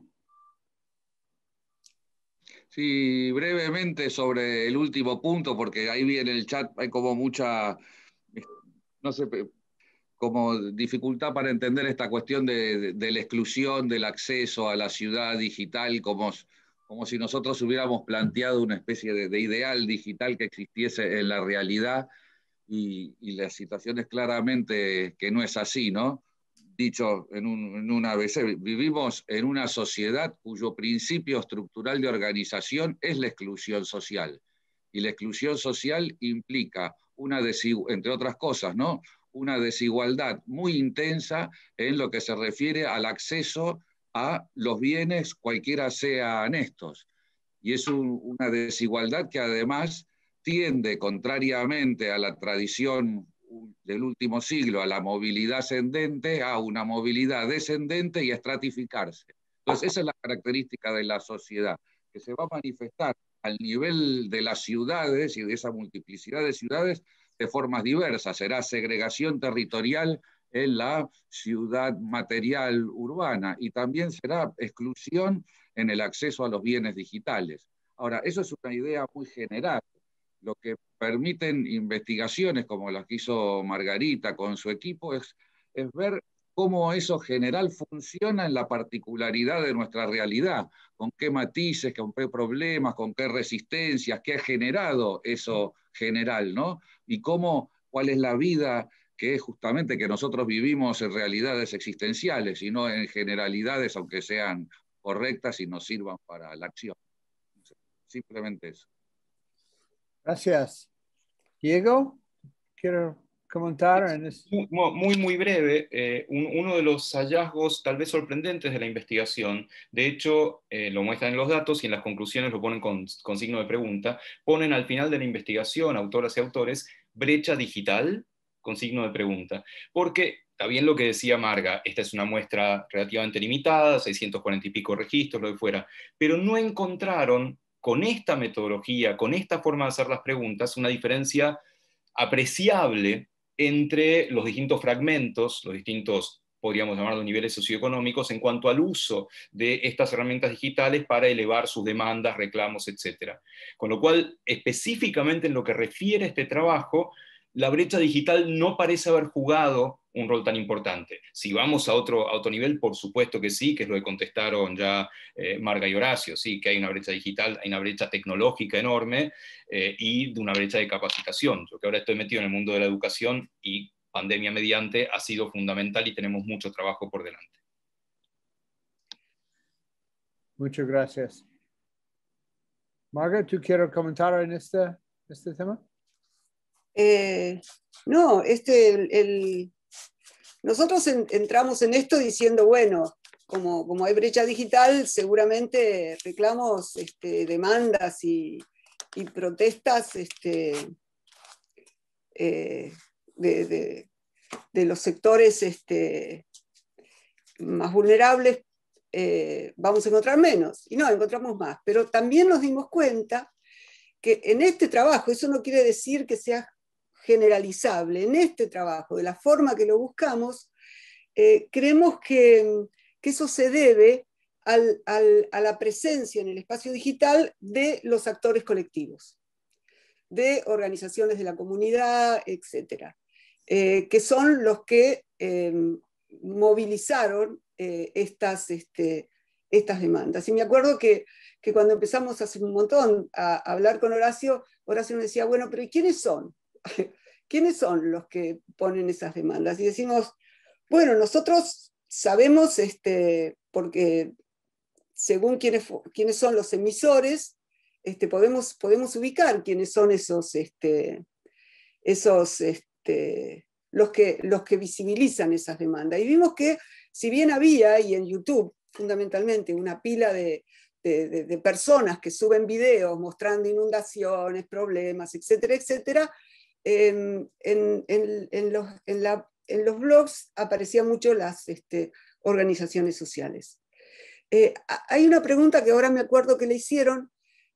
Sí, brevemente sobre el último punto, porque ahí vi en el chat, hay como mucha, no sé, como dificultad para entender esta cuestión de, la exclusión del acceso a la ciudad digital, como, como si nosotros hubiéramos planteado una especie de, de ideal digital que existiese en la realidad y, la situación es claramente que no es así, ¿no? Dicho en, una vez, vivimos en una sociedad cuyo principio estructural de organización es la exclusión social. Y la exclusión social implica, una entre otras cosas, ¿no? una desigualdad muy intensa en lo que se refiere al acceso a los bienes, cualquiera sean estos. Y es una desigualdad que además tiende, contrariamente a la tradición del último siglo, a la movilidad ascendente, a una movilidad descendente y a estratificarse. Entonces, esa es la característica de la sociedad, que se va a manifestar al nivel de las ciudades y de esa multiplicidad de ciudades de formas diversas. Será segregación territorial en la ciudad material urbana y también será exclusión en el acceso a los bienes digitales. Ahora, eso es una idea muy general, lo que permiten investigaciones como las que hizo Margarita con su equipo es, ver cómo eso general funciona en la particularidad de nuestra realidad, con qué matices, con qué problemas, con qué resistencias, qué ha generado eso general, ¿no? Y cómo, cuál es la vida que es justamente que nosotros vivimos en realidades existenciales y no en generalidades, aunque sean correctas y nos sirvan para la acción. Simplemente eso. Gracias. Diego, quiero comentar en muy, muy, breve, eh, uno de los hallazgos tal vez sorprendentes de la investigación, de hecho eh, lo muestran en los datos y en las conclusiones lo ponen con, signo de pregunta, ponen al final de la investigación, autoras y autores, brecha digital con signo de pregunta, porque está bien lo que decía Marga, esta es una muestra relativamente limitada, 640 y pico registros, lo de fuera, pero no encontraron con esta metodología, con esta forma de hacer las preguntas, una diferencia apreciable entre los distintos fragmentos, los distintos, podríamos llamarlos, niveles socioeconómicos en cuanto al uso de estas herramientas digitales para elevar sus demandas, reclamos, etc. Con lo cual, específicamente en lo que refiere a este trabajo, la brecha digital no parece haber jugado un rol tan importante. Si vamos a otro, nivel, por supuesto que sí, que es lo que contestaron ya eh, Marga y Horacio, sí, que hay una brecha digital, hay una brecha tecnológica enorme eh, y de una brecha de capacitación. Yo que ahora estoy metido en el mundo de la educación y pandemia mediante ha sido fundamental y tenemos mucho trabajo por delante. Muchas gracias. Marga, ¿tú quieres comentar en este, este tema? Eh, no, este, el, nosotros entramos en esto diciendo, bueno, como, hay brecha digital, seguramente reclamos, este, demandas y, protestas este, eh, de, los sectores este, más vulnerables, eh, vamos a encontrar menos. Y no, encontramos más. Pero también nos dimos cuenta que en este trabajo, eso no quiere decir que sea generalizable en este trabajo, de la forma que lo buscamos, eh, creemos que, eso se debe a la presencia en el espacio digital de los actores colectivos, de organizaciones de la comunidad, etcétera eh, que son los que eh, movilizaron estas, este, estas demandas. Y me acuerdo que, que, cuando empezamos hace un montón a hablar con Horacio, Horacio me decía, bueno, pero ¿y quiénes son? ¿quiénes son los que ponen esas demandas? Y decimos, bueno, nosotros sabemos, este, porque según quiénes, son los emisores, este, podemos, ubicar quiénes son esos, este, este, los, que, visibilizan esas demandas. Y vimos que si bien había, y en YouTube fundamentalmente, una pila de, de personas que suben videos mostrando inundaciones, problemas, etcétera, etcétera, en, en, los, blogs aparecían mucho las este, organizaciones sociales. Eh, hay una pregunta que ahora me acuerdo que le hicieron,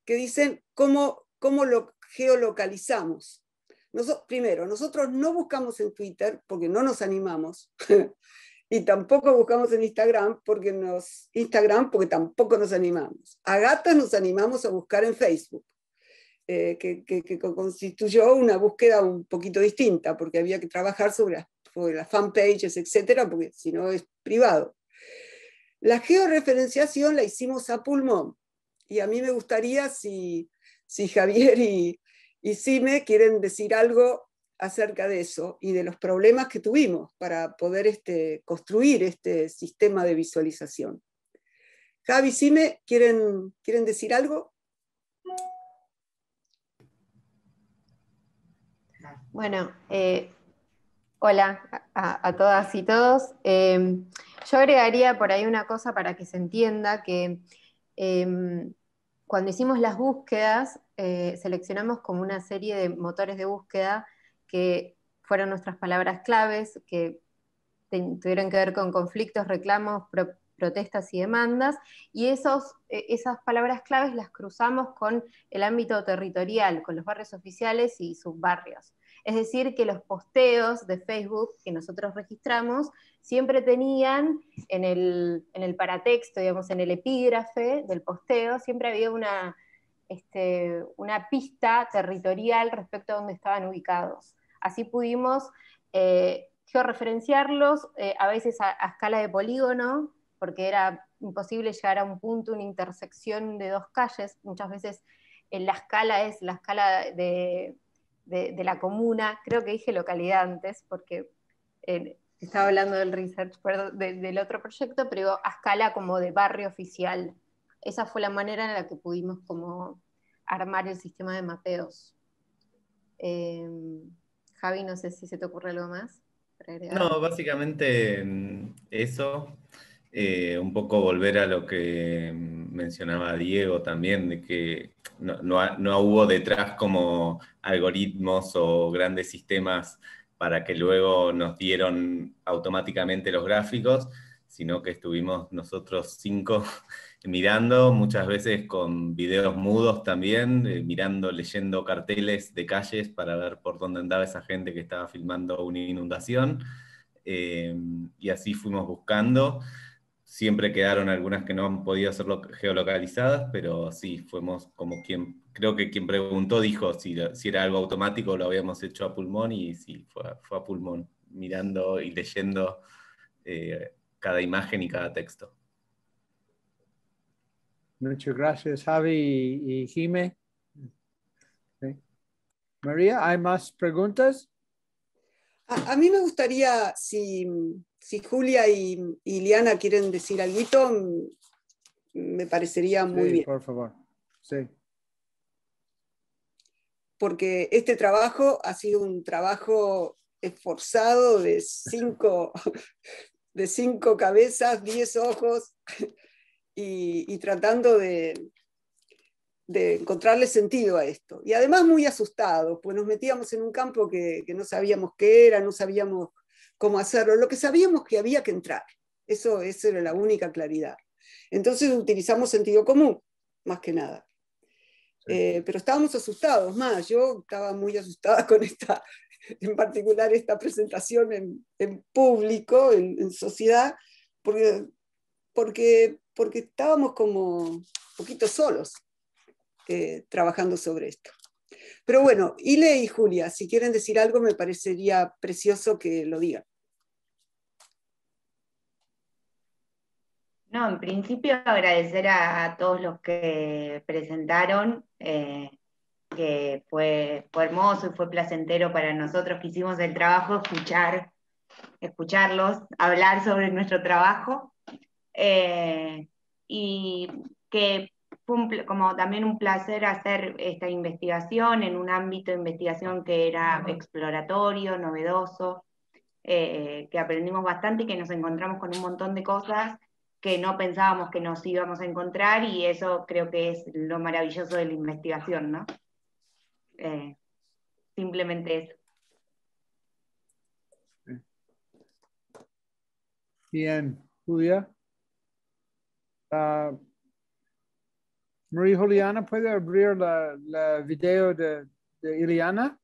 que dicen, ¿cómo, cómo lo geolocalizamos? primero, nosotros no buscamos en Twitter porque no nos animamos. y tampoco buscamos en Instagram porque Instagram porque tampoco nos animamos. A gatas nos animamos a buscar en Facebook. Eh, que, constituyó una búsqueda un poquito distinta, porque había que trabajar sobre las, fanpages, etcétera, porque si no es privado. La georreferenciación la hicimos a pulmón, y a mí me gustaría si, si Javier y, y Sime quieren decir algo acerca de eso y de los problemas que tuvimos para poder este, construir este sistema de visualización. Javi, Sime, ¿quieren, ¿quieren decir algo? Bueno, eh, hola a, todas y todos. Em, yo agregaría por ahí una cosa para que se entienda que em, cuando hicimos las búsquedas, eh, seleccionamos como una serie de motores de búsqueda que fueron nuestras palabras claves, que tuvieron que ver con conflictos, reclamos, protestas y demandas, y e, esas palabras claves las cruzamos con el ámbito territorial, con los barrios oficiales y sus barrios. Es decir, que los posteos de Facebook que nosotros registramos siempre tenían en el, paratexto, digamos, en el epígrafe del posteo, siempre había una, este, una pista territorial respecto a dónde estaban ubicados. Así pudimos georreferenciarlos, eh, eh, a veces a, a escala de polígono, porque era imposible llegar a un punto, una intersección de dos calles. Muchas veces eh, la escala es la escala de, de, la comuna, creo que dije localidad antes porque eh, estaba hablando del research, del otro proyecto, pero a escala como de barrio oficial. Esa fue la manera en la que pudimos como armar el sistema de mapeos. Eh, Javi, no sé si se te ocurre algo más. No, básicamente mm, eso, eh, un poco volver a lo que mm, mencionaba Diego también, de que no, hubo detrás como algoritmos o grandes sistemas para que luego nos dieron automáticamente los gráficos, sino que estuvimos nosotros cinco mirando, muchas veces con videos mudos también, eh, mirando, leyendo carteles de calles para ver por dónde andaba esa gente que estaba filmando una inundación, eh, y así fuimos buscando. Siempre quedaron algunas que no han podido ser geolocalizadas, pero sí, fuimos como quien, creo que quien preguntó dijo si, si era algo automático, lo habíamos hecho a pulmón y sí, fue, a pulmón, mirando y leyendo eh, cada imagen y cada texto. Muchas gracias, Javi y, Jime. María, ¿hay más preguntas? a, mí me gustaría, si, si Julia y, Liana quieren decir algo, me parecería muy bien. Por favor, sí. Porque este trabajo ha sido un trabajo esforzado de cinco, de cinco cabezas, diez ojos, y, tratando de, encontrarle sentido a esto. Y además muy asustados, pues nos metíamos en un campo que, que no sabíamos qué era, no sabíamos cómo hacerlo, lo que sabíamos que había que entrar. Eso, esa era la única claridad. Entonces utilizamos sentido común, más que nada. Eh, pero estábamos asustados, más, yo estaba muy asustada con esta, en particular esta presentación en, público, en, sociedad, porque, porque, porque estábamos como un poquito solos eh, trabajando sobre esto. Pero bueno, Ile y Julia, si quieren decir algo, me parecería precioso que lo digan. No, en principio agradecer a, todos los que presentaron, eh, que fue, hermoso y fue placentero para nosotros que hicimos el trabajo escuchar, escucharlos, hablar sobre nuestro trabajo. Eh, y que fue como también un placer hacer esta investigación en un ámbito de investigación que era exploratorio, novedoso, eh, que aprendimos bastante y que nos encontramos con un montón de cosas que no pensábamos que nos íbamos a encontrar y eso creo que es lo maravilloso de la investigación, ¿no? Eh, simplemente eso. Bien, Julia. Ah, María Juliana, ¿puede abrir la, video de, de Iliana?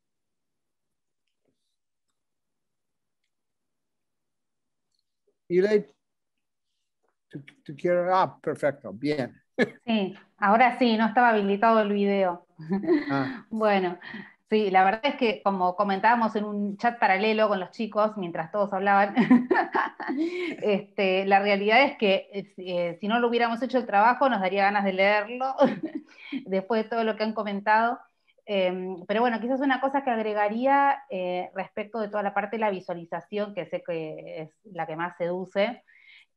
tú, quieres, ah, perfecto, bien. Sí, ahora sí, no estaba habilitado el video. Ah. Bueno, sí, la verdad es que como comentábamos en un chat paralelo con los chicos mientras todos hablaban, este, la realidad es que eh, si no lo hubiéramos hecho el trabajo nos daría ganas de leerlo después de todo lo que han comentado. Em, pero bueno, quizás una cosa que agregaría eh, respecto de toda la parte de la visualización, que sé que es la que más seduce,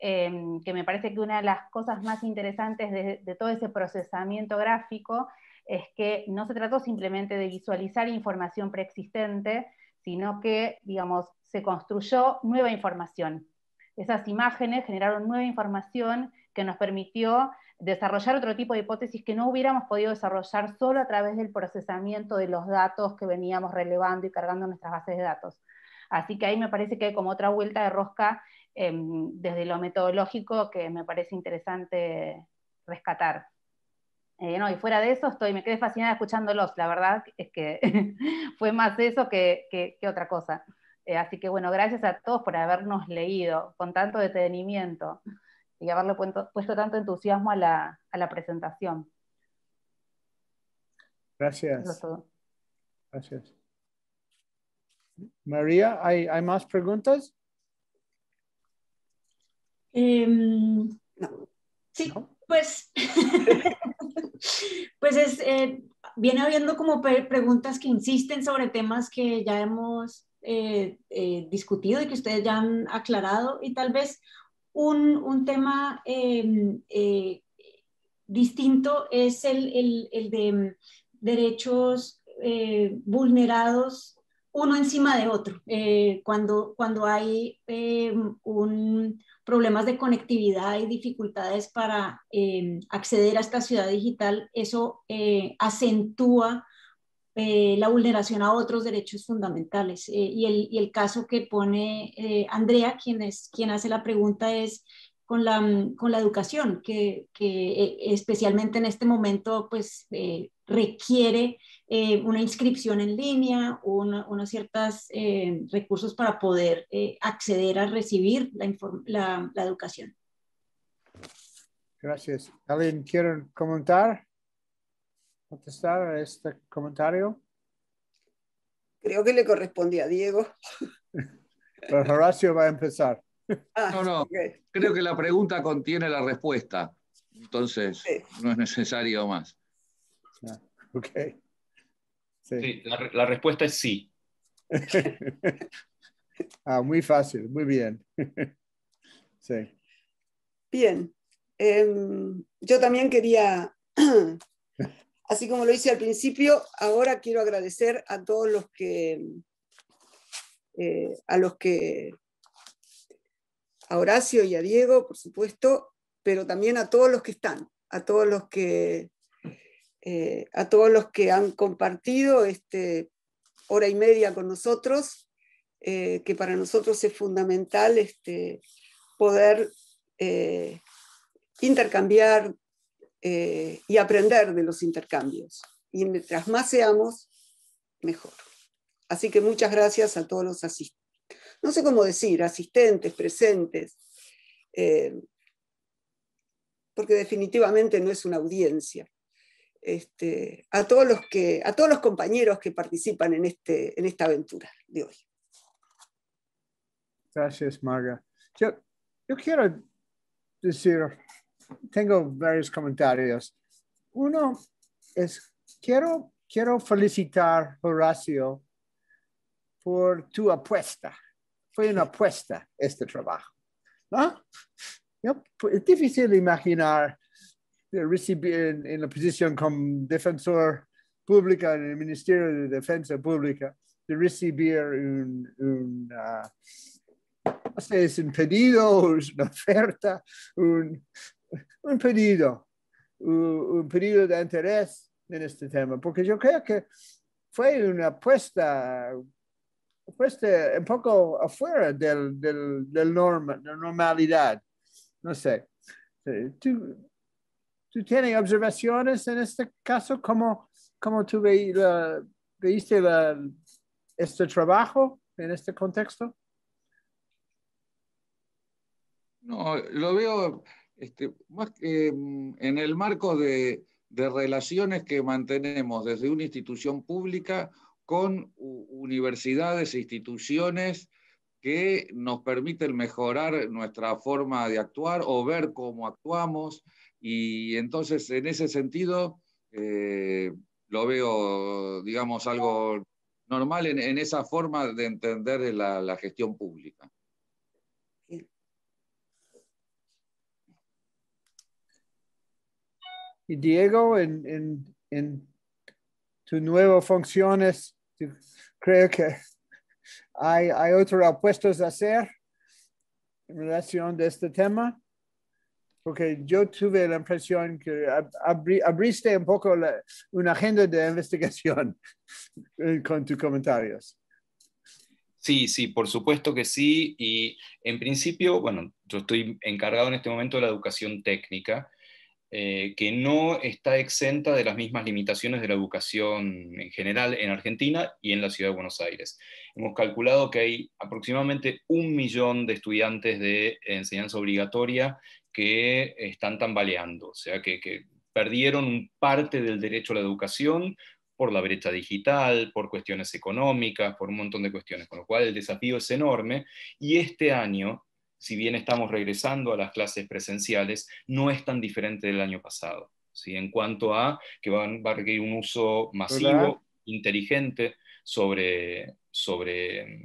Em, que me parece que una de las cosas más interesantes de, de, todo ese procesamiento gráfico es que no se trató simplemente de visualizar información preexistente, sino que, digamos, se construyó nueva información. Esas imágenes generaron nueva información que nos permitió desarrollar otro tipo de hipótesis que no hubiéramos podido desarrollar solo a través del procesamiento de los datos que veníamos relevando y cargando en nuestras bases de datos. Así que ahí me parece que hay como otra vuelta de rosca Em, desde lo metodológico que me parece interesante rescatar. Eh, y fuera de eso, estoy, me quedé fascinada escuchándolos, la verdad es que fue más eso que, otra cosa. Eh, así que bueno, gracias a todos por habernos leído con tanto detenimiento y haberle puesto, tanto entusiasmo a la, presentación. Gracias. Gracias. María, ¿hay, ¿hay más preguntas? Em, sí, pues, pues eh, viene habiendo como preguntas que insisten sobre temas que ya hemos eh, eh, discutido y que ustedes ya han aclarado y tal vez un, tema em, distinto es el, el de mm, derechos vulnerados uno encima de otro. Eh, cuando, cuando hay eh, un, problemas de conectividad y dificultades para em, acceder a esta ciudad digital, eso eh, acentúa la vulneración a otros derechos fundamentales. Y el, caso que pone Andrea, quien, es, quien hace la pregunta, es Mm, con la, educación, que, eh, especialmente en este momento pues, eh, requiere eh, una inscripción en línea, unos ciertos recursos para poder acceder a recibir la, educación. Gracias. ¿Alguien quiere comentar? ¿Contestar a este comentario? Creo que le correspondía a Diego. Pero Horacio va a empezar. Ah, no, no. Creo que la pregunta contiene la respuesta. Entonces, no es necesario más. Ah, la, respuesta es sí. ah, muy fácil, muy bien. Bien. Em, yo también quería, así como lo hice al principio, ahora quiero agradecer a todos los que, eh, a los que a Horacio y a Diego, por supuesto, pero también a todos los que están, a todos los que, eh, a todos los que han compartido este hora y media con nosotros, eh, que para nosotros es fundamental este, poder eh, intercambiar y aprender de los intercambios. Y mientras más seamos, mejor. Así que muchas gracias a todos los asistentes no sé cómo decir, asistentes, presentes, eh, porque definitivamente no es una audiencia. Este, a, todos los que, a todos los compañeros que participan en, este, en esta aventura de hoy. Gracias, Marga. Yo, quiero decir, tengo varios comentarios. Uno es, quiero, quiero felicitar, Horacio, por tu apuesta una apuesta este trabajo. ¿no? Pues, es difícil imaginar recibir en, la posición como defensor pública en el Ministerio de Defensa Pública, de recibir un, un ah, pedido, una oferta, un, pedido, un pedido de interés en este tema, porque yo creo que fue una apuesta fuiste un poco afuera del, del, del norma, de normalidad. No sé. ¿Tú, ¿Tú tienes observaciones en este caso? ¿Cómo, cómo tú este trabajo en este contexto? No, lo veo este, más que mm, en el marco de, de relaciones que mantenemos desde una institución pública con universidades e instituciones que nos permiten mejorar nuestra forma de actuar o ver cómo actuamos. Y entonces, en ese sentido, eh, lo veo, digamos, algo normal en, esa forma de entender la, gestión pública. Y Diego, en, en tus nuevas funciones, creo que hay, otros apuestos a hacer en relación de este tema, porque yo tuve la impresión que abriste un poco una agenda de investigación eh, con tus comentarios. Sí, sí, por supuesto que sí. Y en principio, bueno, yo estoy encargado en este momento de la educación técnica eh, que no está exenta de las mismas limitaciones de la educación en general en Argentina y en la ciudad de Buenos Aires. Hemos calculado que hay aproximadamente un millón de estudiantes de enseñanza obligatoria que están tambaleando, o sea, que, que perdieron parte del derecho a la educación por la brecha digital, por cuestiones económicas, por un montón de cuestiones, con lo cual el desafío es enorme y este año si bien estamos regresando a las clases presenciales, no es tan diferente del año pasado. ¿sí? En cuanto a que van, va a requerir un uso masivo, inteligente sobre, sobre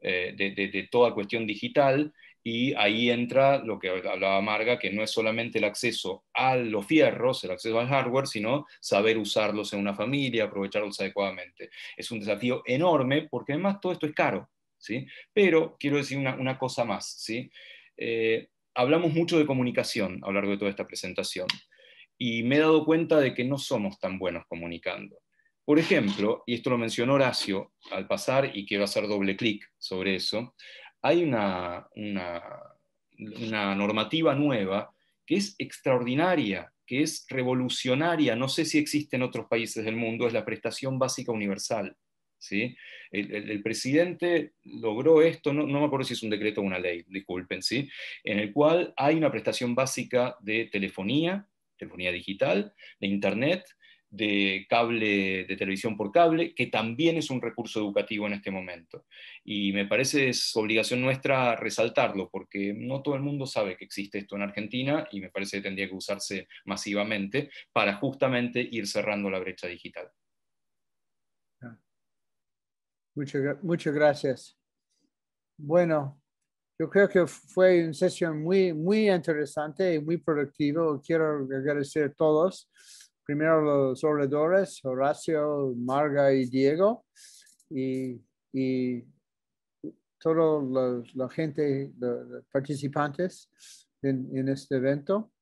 eh, de toda cuestión digital, y ahí entra lo que hablaba Marga, que no es solamente el acceso a los fierros, el acceso al hardware, sino saber usarlos en una familia, aprovecharlos adecuadamente. Es un desafío enorme porque además todo esto es caro. Pero quiero decir una, cosa más, eh, hablamos mucho de comunicación a lo largo de toda esta presentación y me he dado cuenta de que no somos tan buenos comunicando. Por ejemplo, y esto lo mencionó Horacio al pasar y quiero hacer doble clic sobre eso, hay una normativa nueva que es extraordinaria, que es revolucionaria, no sé si existe en otros países del mundo, es la prestación básica universal. El, presidente logró esto, no, me acuerdo si es un decreto o una ley, disculpen, En el cual hay una prestación básica de telefonía, telefonía digital, de internet, de cable, de televisión por cable, que también es un recurso educativo en este momento. Y me parece es obligación nuestra resaltarlo, porque no todo el mundo sabe que existe esto en Argentina y me parece que tendría que usarse masivamente para justamente ir cerrando la brecha digital. Muchas, gracias. Bueno, yo creo que fue una sesión muy, muy interesante y muy productiva. Quiero agradecer a todos. Primero los oradores, Horacio, Marga y Diego, y, y toda la, gente, los participantes en, este evento.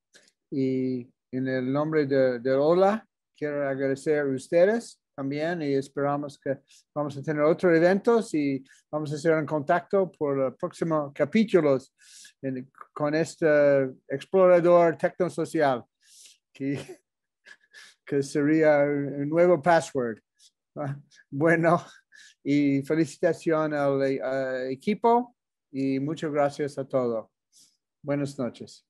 Y en el nombre de, de OLA, quiero agradecer a ustedes también y esperamos que vamos a tener otros eventos y vamos a estar en contacto por los próximos capítulos con este explorador tecnosocial que, que sería un nuevo password. Bueno, y felicitación al eh, equipo y muchas gracias a todos. Buenas noches.